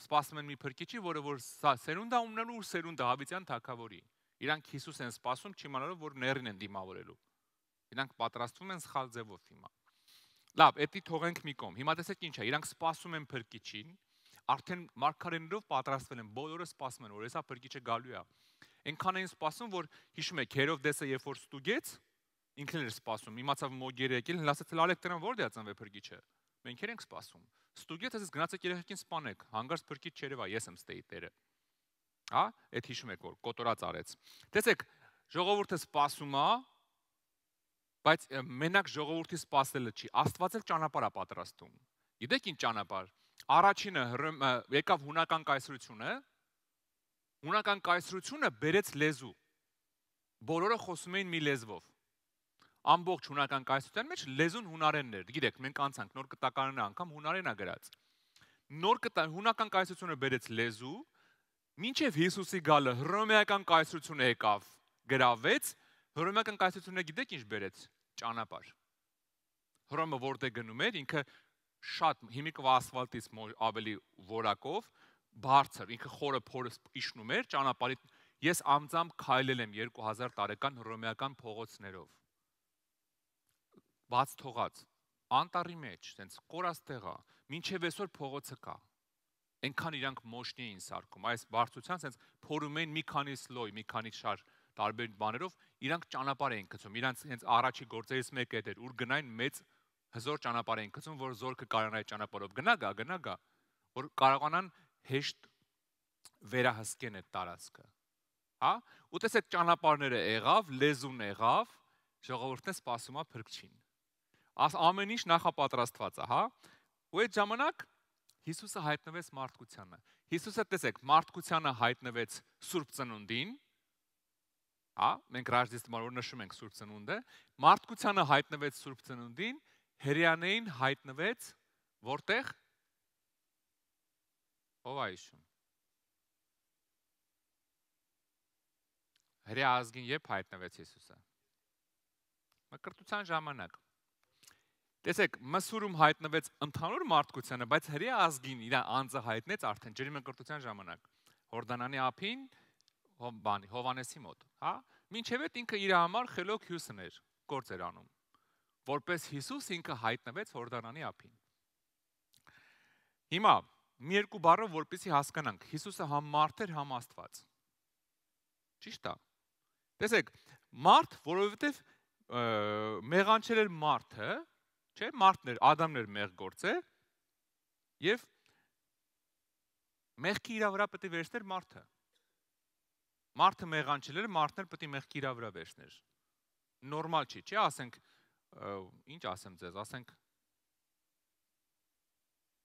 սպասում են մի փրկիչի, որը որ սերունդա ունենալու ու սերունդը հավիտյան թակավորի։ Իրանք Հիսուս են սպասում, չիմանալով որ ներին են դիմավորելու։ Իրանք պատրաստվում են սխալ ձևով հիմա։ Լավ, էդի թողենք մի կողմ։ Հիմա տեսեք ինչ է, իրանք սպասում են փրկիչին, արդեն մարգարեներով պատրաստվել են, բոլորը սպասում են, որ հեսա փրկիչը գալու է։ Էնքան էին սպասում, որ հիշում եք, հերով դեսը երբ որ ստուգեց, ինքն էր սպասում։ Իմացավ մոգերը եկել, հլասեց լալեք դրան որտեղ է ծնվել փրկիչը։ Մենք եր ենք սպասում։ Ստուգեք, ասես գնացեք երեխային սպանեք, հանգարց բրկի չերևա, ես եմ ստեի տերը։ Հա, այդ հիշում եք որ կոտորած արեց։ Տեսեք, ժողովուրդը սպասում է, բայց մենակ ժողովրդի սպասելը չի, Աստված էլ ճանապարհ է պատրաստում։ Գիտեք ինչ ճանապարհ։ Առաջինը եկավ հունական կայսրությունը։ Հունական կայսրությունը բերեց լեզու։ Բոլորը խոսում էին մի լեզվով ամբողջ հունական կայսրության մեջ լեզուն հունարենն էր։ Գիտեք, մենք անցանք նոր կտակարանը անգամ հունարենա գրած։ Նոր կտա հունական կայսրությունը բերեց լեզու, մինչև Հիսուսի գալը հռոմեական կայսրությունը եկավ, գրավեց, հռոմեական կայսրությունը գիտեք ինչ բերեց ճանապարհ։ Հռոմը որտե գնում էր, ինքը շատ հիմիկով ասֆալտից ավելի որակով բարձր, ինքը խորը փորը իջնում էր ճանապարհի։ Ես ամձամ քայլել եմ 2000 տարեկան հռոմեական փողոցներով բաց թողած անտարի մեջ, տենց կորած տեղա, մինչև այսօր փողոցը կա։ Էնքան իրանք մոշնի էին սարկում, այս բարձրության տենց փորում էին մի քանի սլոյ, մի քանի շար տարբեր բաներով, իրանք ճանապարհ էին գցում։ Իրանք հենց առաջի գործերից մեկը էր, ուր գնային մեծ հզոր ճանապարհ էին գցում, որ զորքը կարողանա այդ ճանապարհով գնա, գա, գնա, գա, որ կարողանան հեշտ վերահսկեն այդ տարածքը։ Հա? Ու տես այդ ճանապարհները եղավ, լեզուն եղավ, ժողովուրդն է սпасում է փրկչին ամեն ինչ նախապատրաստված է, հա։ Ու այդ ժամանակ Հիսուսը հայտնվեց մարդկությանը։ Հիսուսը տեսեք, մարդկությանը հայտնվեց Սուրբ Ծնունդին։ Հա, մենք Ռождество օրը նշում ենք Սուրբ Ծնունդը։ Մարդկությանը հայտնվեց Սուրբ Ծնունդին, հрьяանեին հայտնվեց որտեղ ով այսում հրեա ազգին երբ հայտնվեց Հիսուսը մկրտության ժամանակ Տեսեք, Մսուրում հայտնվեց ընդհանուր մարդկությանը, բայց հրեա ազգին իր անձը հայտնեց արդեն ջրի մկրտության ժամանակ։ Հորդանանի ափին բանի Հովանեսի մոտ, հա? Մինչև այդ ինքը իր համար խելոք հյուսն էր, գործ էր անում, որպես Հիսուս ինքը հայտնվեց Հորդանանի ափին։ Հիմա մի երկու բառով որպեսի հասկանանք, Հիսուսը համ մարդ էր, համ Աստված։ Ճիշտ է։ Տեսեք, մարդ, որովհետև մեղանչել էր մարդը, չէ, մարդն էր, Ադամն էր մեղ գործը եւ մեղքի իր վրա պետք է վերցներ մարդը։ Մարդը մեղանչել էր, մարդն էլ պետք է մեղքի իր վրա վերցներ։ Նորմալ չի, չէ, ասենք ինչ ասեմ ձեզ, ասենք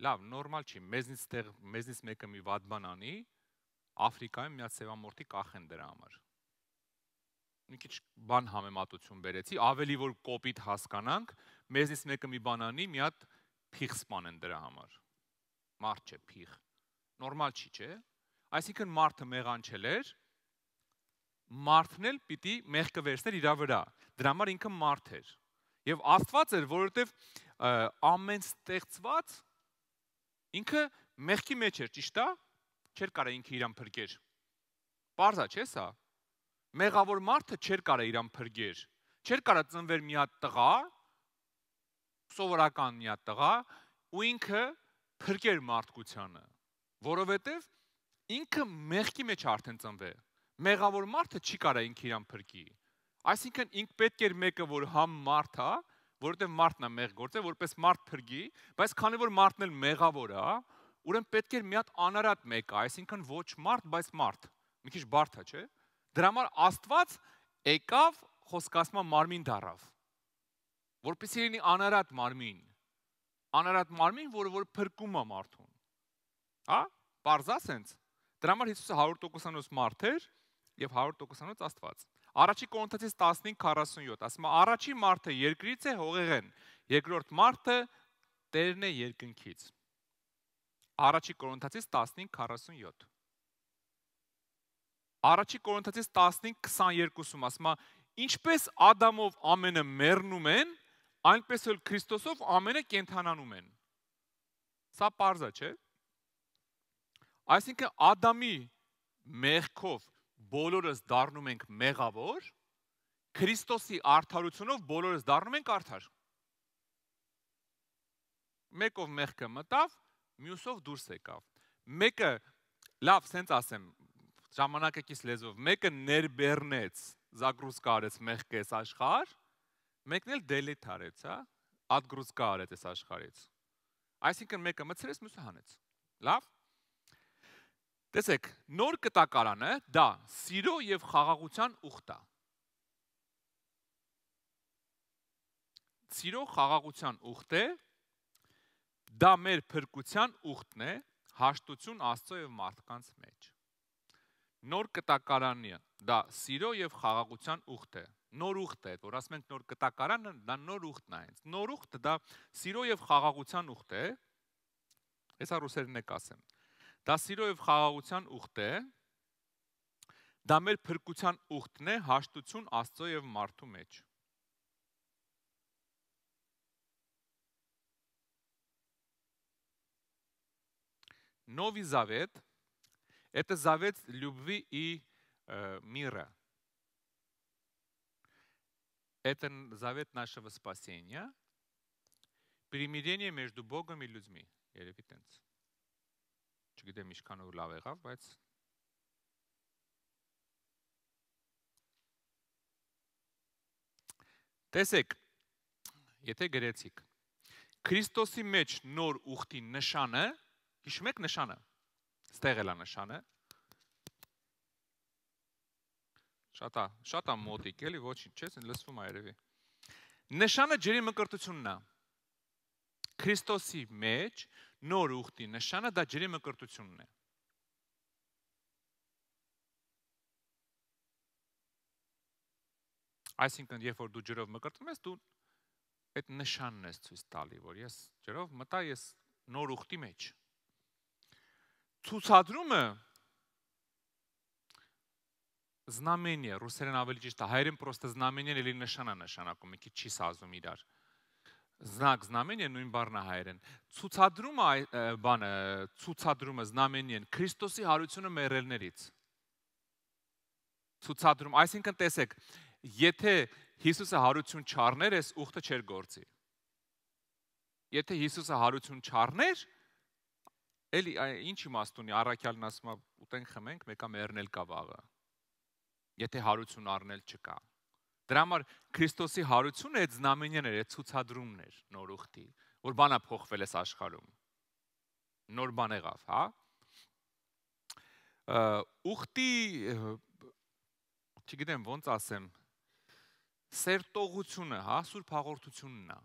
լավ, նորմալ չի, մեզնից տեղ մեզնից մեկը մի վատ բան անի, Աֆրիկայում միած սևամորթի կախ են դրա համար մի քիչ բան համեմատություն բերեցի, ավելի որ կոպիտ հասկանանք, մեզից մեկը մի բան անի, մի հատ փիղ սպանեն դրա համար։ Մարդ չէ փիղ։ Նորմալ չի, չէ՞։ Այսինքն մարդը մեղանչել էր, մարդն էլ պիտի մեղքը վերցներ իր վրա։ Դրա համար ինքը մարդ էր։ Եվ Աստված էր, որովհետև ամեն ստեղծված ինքը մեղքի մեջ էր, ճիշտ է։ Չէր կարող ինքը իրան փրկեր։ Պարզա չէ՞ սա մեղավոր մարդը չէր կարա իրան փրկեր։ Չէր կարա ծնվեր մի հատ տղա, սովորական մի հատ տղա, ու ինքը փրկեր մարդկությանը, որովհետև ինքը մեղքի մեջ արդեն ծնվել։ Մեղավոր մարդը չի կարա ինքը իրան փրկի։ Այսինքն ինք պետք էր մեկը, որ համ մարդ է, որովհետև մարդն է մեղ գործել, որպես մարդ փրկի, բայց քանի որ մարդն էլ մեղավոր է, ուրեմն պետք էր մի հատ անարատ մեկ, այսինքն ոչ մարդ, բայց մարդ։ Մի քիչ բարդ է, չէ՞։ Դրա համար Աստված եկավ խոսքասման մարմին դարավ, որպեսզի լինի անարատ մարմին, անարատ մարմին, որը որ փրկում է մարդուն։ Հա? Պարզա սենց։ Դրա համար Հիսուսը 100%-անոց մարդ էր եւ 100%-անոց Աստված։ Առաջի Կորինթացիս 15:47 ասում է առաջի մարդը երկրից է հողեղեն, երկրորդ մարդը Տերն է երկնքից։ Առաջի Կորինթացիս 15:47։ Առաջի Կորինթացիս 15:22-ում ասում է. ինչպես Ադամով ամենը մեռնում են, այնպես էլ Քրիստոսով ամենը կենթանանում են։ Սա parza չէ։ Այսինքն Ադամի մեղքով բոլորս դառնում ենք մեղավոր, Քրիստոսի արդարությունով բոլորս դառնում ենք արդար։ Մեկով մեղքը մտավ, մյուսով դուրս եկավ։ Մեկը լավ, սենց ասեմ, ժամանակակից լեզվով մեկը ներբեռնեց զագրուզկա արեց մեղքես աշխարհ մեկն էլ delete արեց հա ադգրուզկա արեց այս աշխարհից այսինքն մեկը մցրեց մյուսը հանեց լավ տեսեք նոր կտակարանը դա սիրո եւ խաղաղության ուխտ է սիրո խաղաղության ուխտ է դա մեր փրկության ուխտն է հաշտություն աստծո եւ մարդկանց մեջ նոր կտակարանը, դա սիրո եւ խաղաղության ուխտ է։ Նոր ուխտ է, որ ասում ենք նոր կտակարանը, դա նոր ուխտն է հենց։ Նոր ուխտը դա սիրո եւ խաղաղության ուխտ է։ Հեսա ռուսերեն եք ասեմ։ Դա սիրո եւ խաղաղության ուխտ է։ Դա մեր փրկության ուխտն է հաշտություն Աստծո եւ մարդու մեջ։ Նովի Զավետ Это завет любви и э, мира. Это завет нашего спасения, примирение между Богом и людьми. Երևիտենց։ Չգիտեմ ինչքան ու լավ եղավ, բայց Տեսեք, եթե գրեցիք Քրիստոսի մեջ նոր ուխտի նշանը, հիշու՞մ եք նշանը։ Ստեղ էլա նշանը։ Շատ է, շատ է մոտիկ, էլի ոչինչ չես, լսվում է երևի։ Նշանը ջրի մկրտությունն է։ Քրիստոսի մեջ նոր ուխտի նշանը դա ջրի մկրտությունն է։ Այսինքն, երբ որ դու ջրով մկրտում ես, դու այդ նշանն ես ցույց տալի, որ ես ջրով մտա, ես նոր ուխտի մեջ եմ ցուցադրումը знамение, ռուսերեն ավելի ճիշտ է, հայերեն պրոստը знамение էլի նշանա նշանակում, մի քիչ չի սազում իրար։ Զնակ знамение նույն բառն է հայերեն։ Ցուցադրումը բանը, ցուցադրումը знаменien Քրիստոսի հարությունը մերելներից։ Ցուցադրում, այսինքն տեսեք, եթե Հիսուսը հարություն չառներ, այս ուխտը չէր գործի։ Եթե Հիսուսը հարություն չառներ, չա Էլի ինչ իմաստ ունի առաքյալն ասում է ուտենք խմենք, մեկը մեռնել կա վաղը։ Եթե հարություն առնել չկա։ Դրա համար Քրիստոսի հարությունը այդ znamenyen էր, այդ ցուցադրումն էր նոր ուխտի, որ բանա փոխվել էս աշխարհում։ Նոր բան եղավ, հա։ Ուխտի չգիտեմ ոնց ասեմ, սերտողությունը, հա, սուրբ հաղորդությունն է։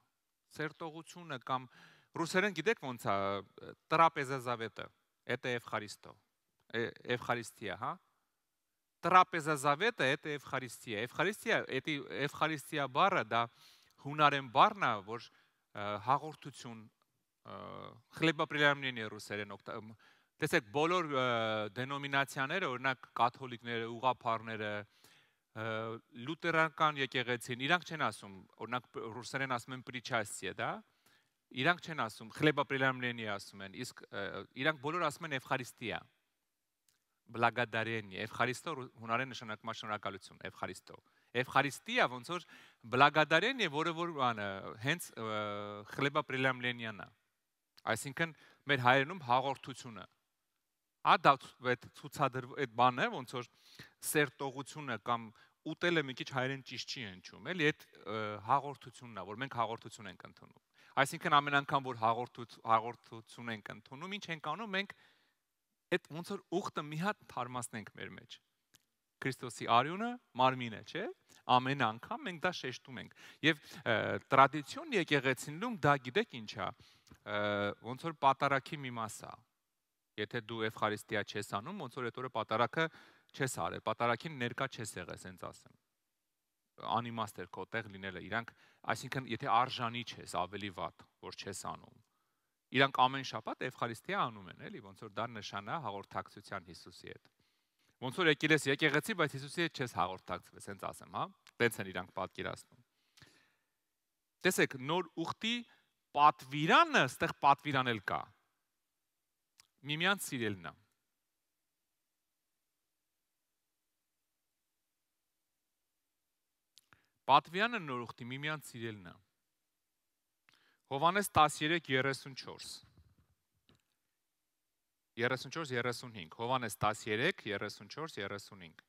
Սերտողությունը կամ Ռուսերեն գիտեք ոնց է տրապեզազավետը։ Это Евхаристо։ Евхаристия, հա։ Տրապեզազավետը это Евхаристия։ Евхаристия, это Евхаристия բառը դա հունարեն բառն է, որ հաղորդություն хлебопреломление ռուսերեն տեսեք բոլոր դենոմինացիաները, օրինակ կաթոլիկները, ուղափառները, լյութերանական եկեղեցին, իրանք չեն ասում, օրինակ ռուսերեն ասում են причастие, դա իրանք չեն ասում хлеба преломление ասում են իսկ իրանք բոլոր ասում են Էվխարիստիա благодарение Էվխարիստո հունարեն նշանակում է շնորհակալություն Էվխարիստո Էվխարիստիա ոնց որ благодарение որը որ անը հենց хлеба преломлениеն է այսինքն մեր հայերենում հաղորդությունը ադաց այդ ցուցադրվ այդ բանը ոնց որ սերտողությունը կամ ուտելը մի քիչ հայերեն ճիշտ չի ընչում էլի այդ հաղորդությունն է որ մենք հաղորդություն ենք ընդունում Այսինքն ամեն անգամ որ հաղորդույթ հաղորդություն ենք ընդունում, ինչ ենք անում, մենք այդ ոնց որ ուխտը մի հատ թարմացնենք մեր մեջ։ Քրիստոսի արյունը մարմին է, չէ՞։ Ամեն անգամ մենք դա շեշտում ենք։ Եվ տրադիցիոն եկեղեցինում դա գիտեք ինչ է, ոնց որ պատարակի մի մաս է։ Եթե դու Էվխարիստիա չես անում, ոնց որ այդ օրը պատարակը չես արել, պատարակին ներկա չես եղել, ասենց ասեմ անիմաստ էր քո տեղ լինելը։ Իրանք, այսինքն, եթե արժանի չես, ավելի վատ, որ չես անում։ Իրանք ամեն շաբաթ Էվխարիստիա անում են, էլի, ոնց որ դա նշանա հաղորդակցության Հիսուսի հետ։ Ոնց որ եկել ես եկեղեցի, բայց Հիսուսի հետ չես հաղորդակցվել, հենց ասեմ, հա։ Տենց են իրանք պատկերացնում։ Տեսեք, նոր ուխտի պատվիրանը, այդտեղ պատվիրան էլ կա։ Միմյանց սիրելն է։ մի Պատվյանը նորուխտի միմյանց սիրելն է։ Հովանես 13:34 34:35 Հովանես 13:34:35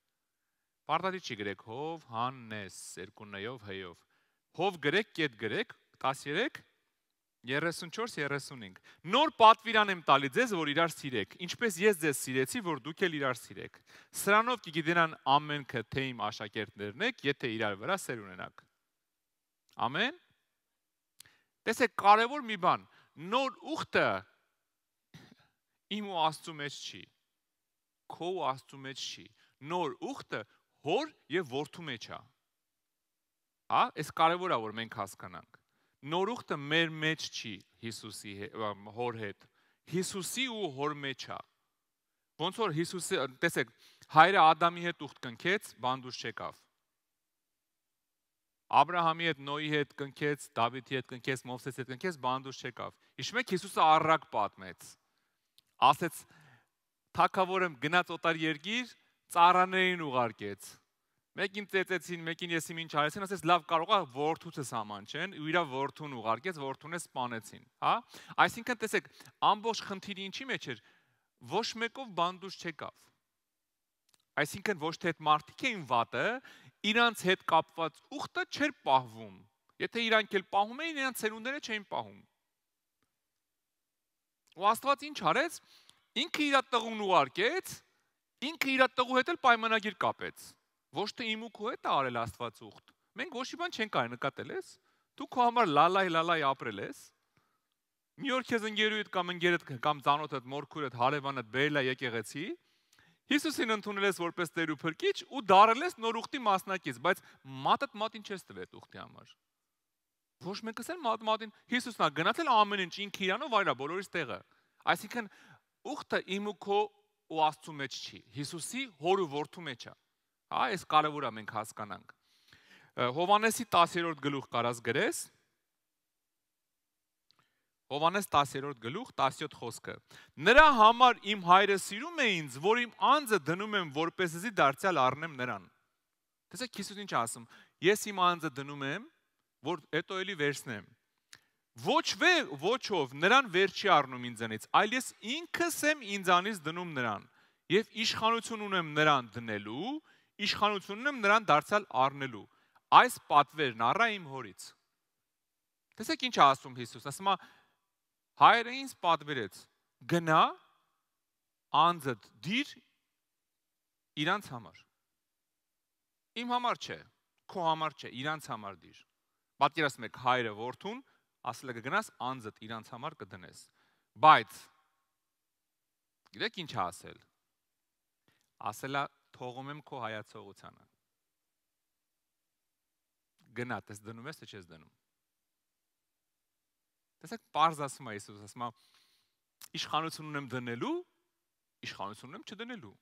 Պարտադի չի գրեք Հովհանես երկուննեով հեյով Հով գրեք կետ գրեք 13 34-35 Նոր պատվիրան եմ տալի ձեզ, որ իրար սիրեք, ինչպես ես ձեզ սիրեցի, որ դուք էլ իրար սիրեք։ Սրանով կգիտենան ամենքը, թե իմ աշակերտներն եք, եթե իրար վրա սեր ունենաք։ Ամեն։ Տեսեք, կարևոր մի բան, նոր ուխտը իմ ու Աստծո մեջ չի։ Քո ու Աստծո մեջ չի։ Նոր ուխտը հոր եւ որդու մեջ է։ Հա, այս կարևորա որ մենք հասկանանք նորուխտը մեր մեջ չի Հիսուսի հոր հետ։ Հիսուսի ու հոր մեջ է։ Ոնց որ Հիսուսը, տեսեք, հայրը Ադամի հետ ուխտ կնքեց, բանդուս չեկավ։ Աբ รา համի հետ, Նոյի հետ կնքեց, Դավիթի հետ կնքեց, Մովսեսի հետ կնքեց, բանդուս չեկավ։ Իշմեք Հիսուսը առրակ պատմեց։ Ասեց. Թակավորը գնաց օտար երկիր, ծառաներին ուղարկեց Մեկին ծեծեցին, մեկին եսիմ ինչ արեցին, ասես լավ կարողա ворթուցս համանչեն, ու իրա ворթուն ուղարկեց, ворթունը սպանեցին, հա? Այսինքն տեսեք, ամբողջ խնդիրը ինչի մեջ էր, ոչ մեկով բանդուժ չեկավ։ Այսինքն ոչ թե այդ մարդիկ էին վատը, իրանց հետ կապված ուխտը չէր պահվում։ Եթե իրանք էլ պահում էին, իրանց ծերունդները չէին պահում։ Ու Աստված ինչ արեց, ինքը իր տղուն ուղարկեց, ինքը իր տղու հետ էլ պայմանագիր կապեց ոչ թե իմ ու քո հետ արել Աստված ուխտ։ Մենք ոչ մի բան չենք արել, նկատել ես։ Դու քո համար լալայ լալայ ապրել ես։ Մի օր քեզ ընկերուդ կամ ընկերդ կամ ծանոթդ մորքուրդ հարևանդ բերելա եկեղեցի, Հիսուսին ընդունել ես որպես Տեր ու Փրկիչ ու դարել ես նոր ուխտի մասնակից, բայց մատդ մատին չես տվել ուխտի համար։ Ոչ մեկս էլ մատ մատին Հիսուսն է գնացել ամեն ինչ ինքը իրանով այլա բոլորիս տեղը։ Այսինքն ուխտը իմ ու քո ու Աստծո մեջ չի։ Հիսուսի հոր ու որդու մեջ է։ Հա, այս կարևոր է մենք հասկանանք։ Հովանեսի 10-րդ գլուխ կարած գրես։ Հովանես 10-րդ գլուխ 17 խոսքը։ Նրա համար իմ հայրը սիրում է ինձ, որ իմ անձը դնում եմ, որպեսզի դարձյալ առնեմ նրան։ Տեսեք, Քիսուս ինչ ասում։ Ես իմ անձը դնում եմ, որ հետո էլի վերցնեմ։ Ոչ վե, ոչով նրան վեր չի առնում ինձանից, այլ ես ինքս եմ ինձանից դնում նրան։ Եվ իշխանություն ունեմ նրան դնելու իշխանությունն եմ նրան դարձյալ առնելու։ Այս պատվերն առա իմ հորից։ Տեսեք ինչ ասում Հիսուսն, ասում է հայրը ինձ պատվերեց. գնա անձդ դիր իրանց համար։ Իմ համար չէ, քո համար չէ, իրանց համար դիր։ Պատկերացնում եք հայրը որդուն, ասել է կգնաս անձդ իրանց համար կդնես։ Բայց գիտեք ինչ ասել։ Ասելա թողում եմ քո հայացողությանը։ Գնա, դες դնում ես թե չես դնում։ Տեսեք, པարզ ասում է Հիսուս, ասում է իշխանություն ունեմ դնելու, իշխանություն ունեմ չդնելու։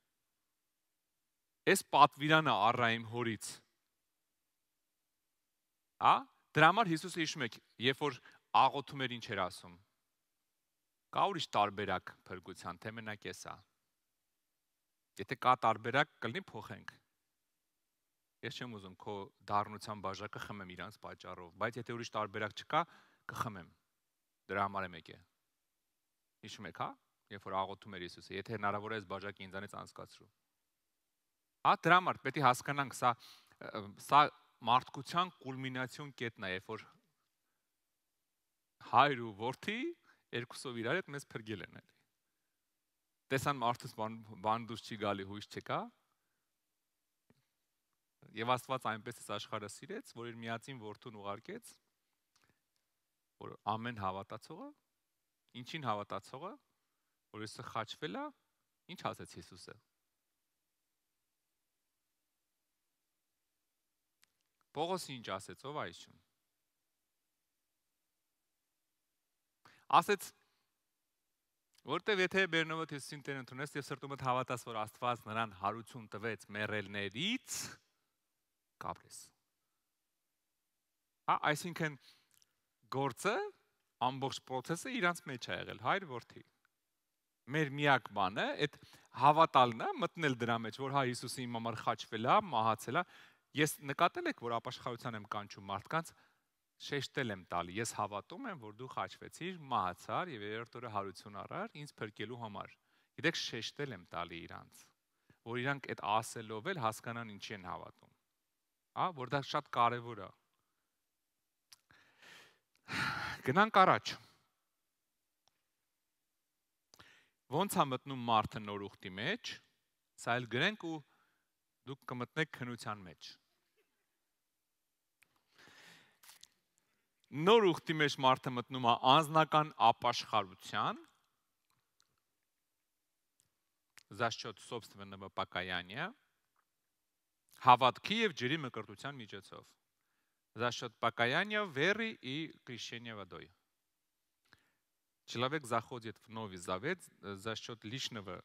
Էս պատվիրանը առա իմ հորից։ Հա? Դրա համար Հիսուսը հիշում եք, երբ որ աղոթում էր ինչ էր ասում։ Կա ուրիշ տարբերակ փրկության, թե մենակ էսա։ Եթե կա տարբերակ կլինի փոխենք։ Ես չեմ ուզում քո դառնության բաժակը խմեմ իրանց պատճառով, բայց եթե ուրիշ տարբերակ չկա, կխմեմ։ Դրա համար եմ եկել։ Հիշում եք, հա, երբ որ աղոթում էր Հիսուսը, եթե հնարավոր է բաժակը ինձանից անցկացրու։ Հա, դրա համար պետք է հասկանանք, սա սա մարդկության կուլմինացիոն կետն է, երբ որ հայր ու որդի երկուսով իրար հետ մեզ փրկել են, էլի տեսան մարդուց բան, բան դուրս չի գալի, հույս չկա։ Եվ Աստված այնպես էս աշխարհը սիրեց, որ իր միածին որդուն ուղարկեց, որ ամեն հավատացողը, ինչին հավատացողը, որ եսը խաչվել է, ինչ ասաց Հիսուսը։ Պողոսը ինչ ասեց, ով այսուն։ Ասեց Որտեւ եթե Բերնովը Թեսին Տեր ընդունես եւ սրտումդ հավատաս, որ Աստված նրան հարություն տվեց մեռելներից, կապրես։ Հա, այսինքն գործը, ամբողջ process-ը իրանց մեջ է եղել, հայր որդի։ Մեր միակ բանը այդ հավատալն է, մտնել դրա մեջ, որ հա Հիսուսը իմ համար խաչվել է, մահացել է։ Ես նկատել եք, որ ապաշխարության եմ կանչում մարդկանց, շեշտել եմ տալի։ Ես հավատում եմ, որ դու խաչվեցիր, մահացար եւ երրորդ օրը հարություն առար ինձ փրկելու համար։ Գիտեք, շեշտել եմ տալի իրանց, որ իրանք այդ ասելով էլ հասկանան ինչի են հավատում։ Հա, որ դա շատ կարեւոր է։ Գնանք առաջ։ Ոնց է մտնում մարդը նոր ուխտի մեջ, սա էլ գրենք ու դուք կմտնեք քնության մեջ։ նոր ուխտի մեջ մարդը մտնում է անznական ապաշխարության за счет собственного покаяния հավատքի եւ ջրի մկրտության միջոցով за счет покаяния веры и крещения водой человек заходит в новый завет за счет личного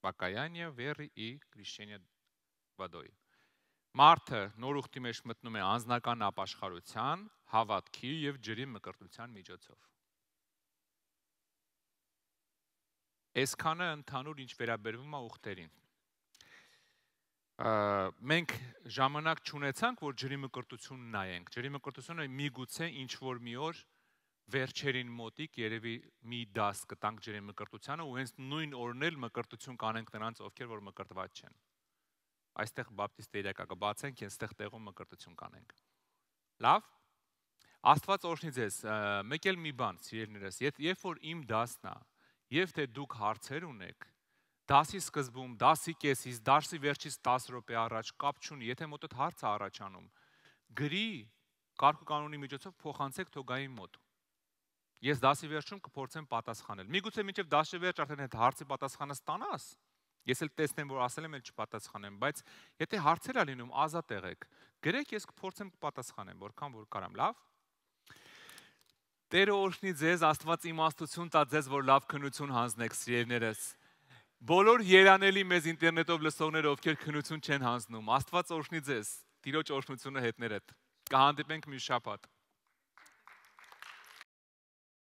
покаяния веры и крещения водой Մարդը նոր ուխտի մեջ մտնում է անznական ապաշխարության, հավատքի եւ ջրի մկրտության միջոցով։ Այսքանը ընդհանուր ինչ վերաբերվում է ուխտերին։ Ա, մենք ժամանակ չունեցանք, որ ջրի մկրտություն նայենք։ Ջրի մկրտությունը միգուցե ինչ որ մի օր վերջերին մոտիկ երևի մի դաս կտանք ջրի մկրտությանը ու հենց նույն օրն էլ մկրտություն կանենք նրանց, ովքեր որ մկրտված չեն այստեղ բապտիստ երեկակը բացենք, այնտեղ տեղում մկրտություն կանենք։ Լավ։ Աստված օրհնի ձեզ։ Մեկ էլ մի բան, սիրելիներս, երբ որ իմ դասն է, եւ թե դուք հարցեր ունեք, դասի սկզբում, դասի կեսից, դասի վերջից 10 րոպե առաջ կապ չունի, եթե մոտդ հարց է առաջանում, գրի կարգ կանոնի միջոցով փոխանցեք թոգայի մոտ։ Ես դասի վերջում կփորձեմ պատասխանել։ Միգուցե մինչև դասի վերջ արդեն այդ հարցի պատասխանը ստանաս, Ես էլ տեսնեմ, որ ասել եմ, էլ չպատասխանեմ, բայց եթե հարցեր ա լինում, ազատ եղեք։ Գրեք, ես կփորձեմ կպատասխանեմ, որքան որ կարամ, լավ։ Տերը օրհնի ձեզ, Աստված իմաստություն տա ձեզ, որ լավ քնություն հանձնեք սիրելիներս։ Բոլոր երանելի մեզ ինտերնետով լսողները, ովքեր քնություն չեն հանձնում, Աստված օրհնի ձեզ։ Տիրոջ օրհնությունը հետներդ։ Կհանդիպենք մի շաբաթ։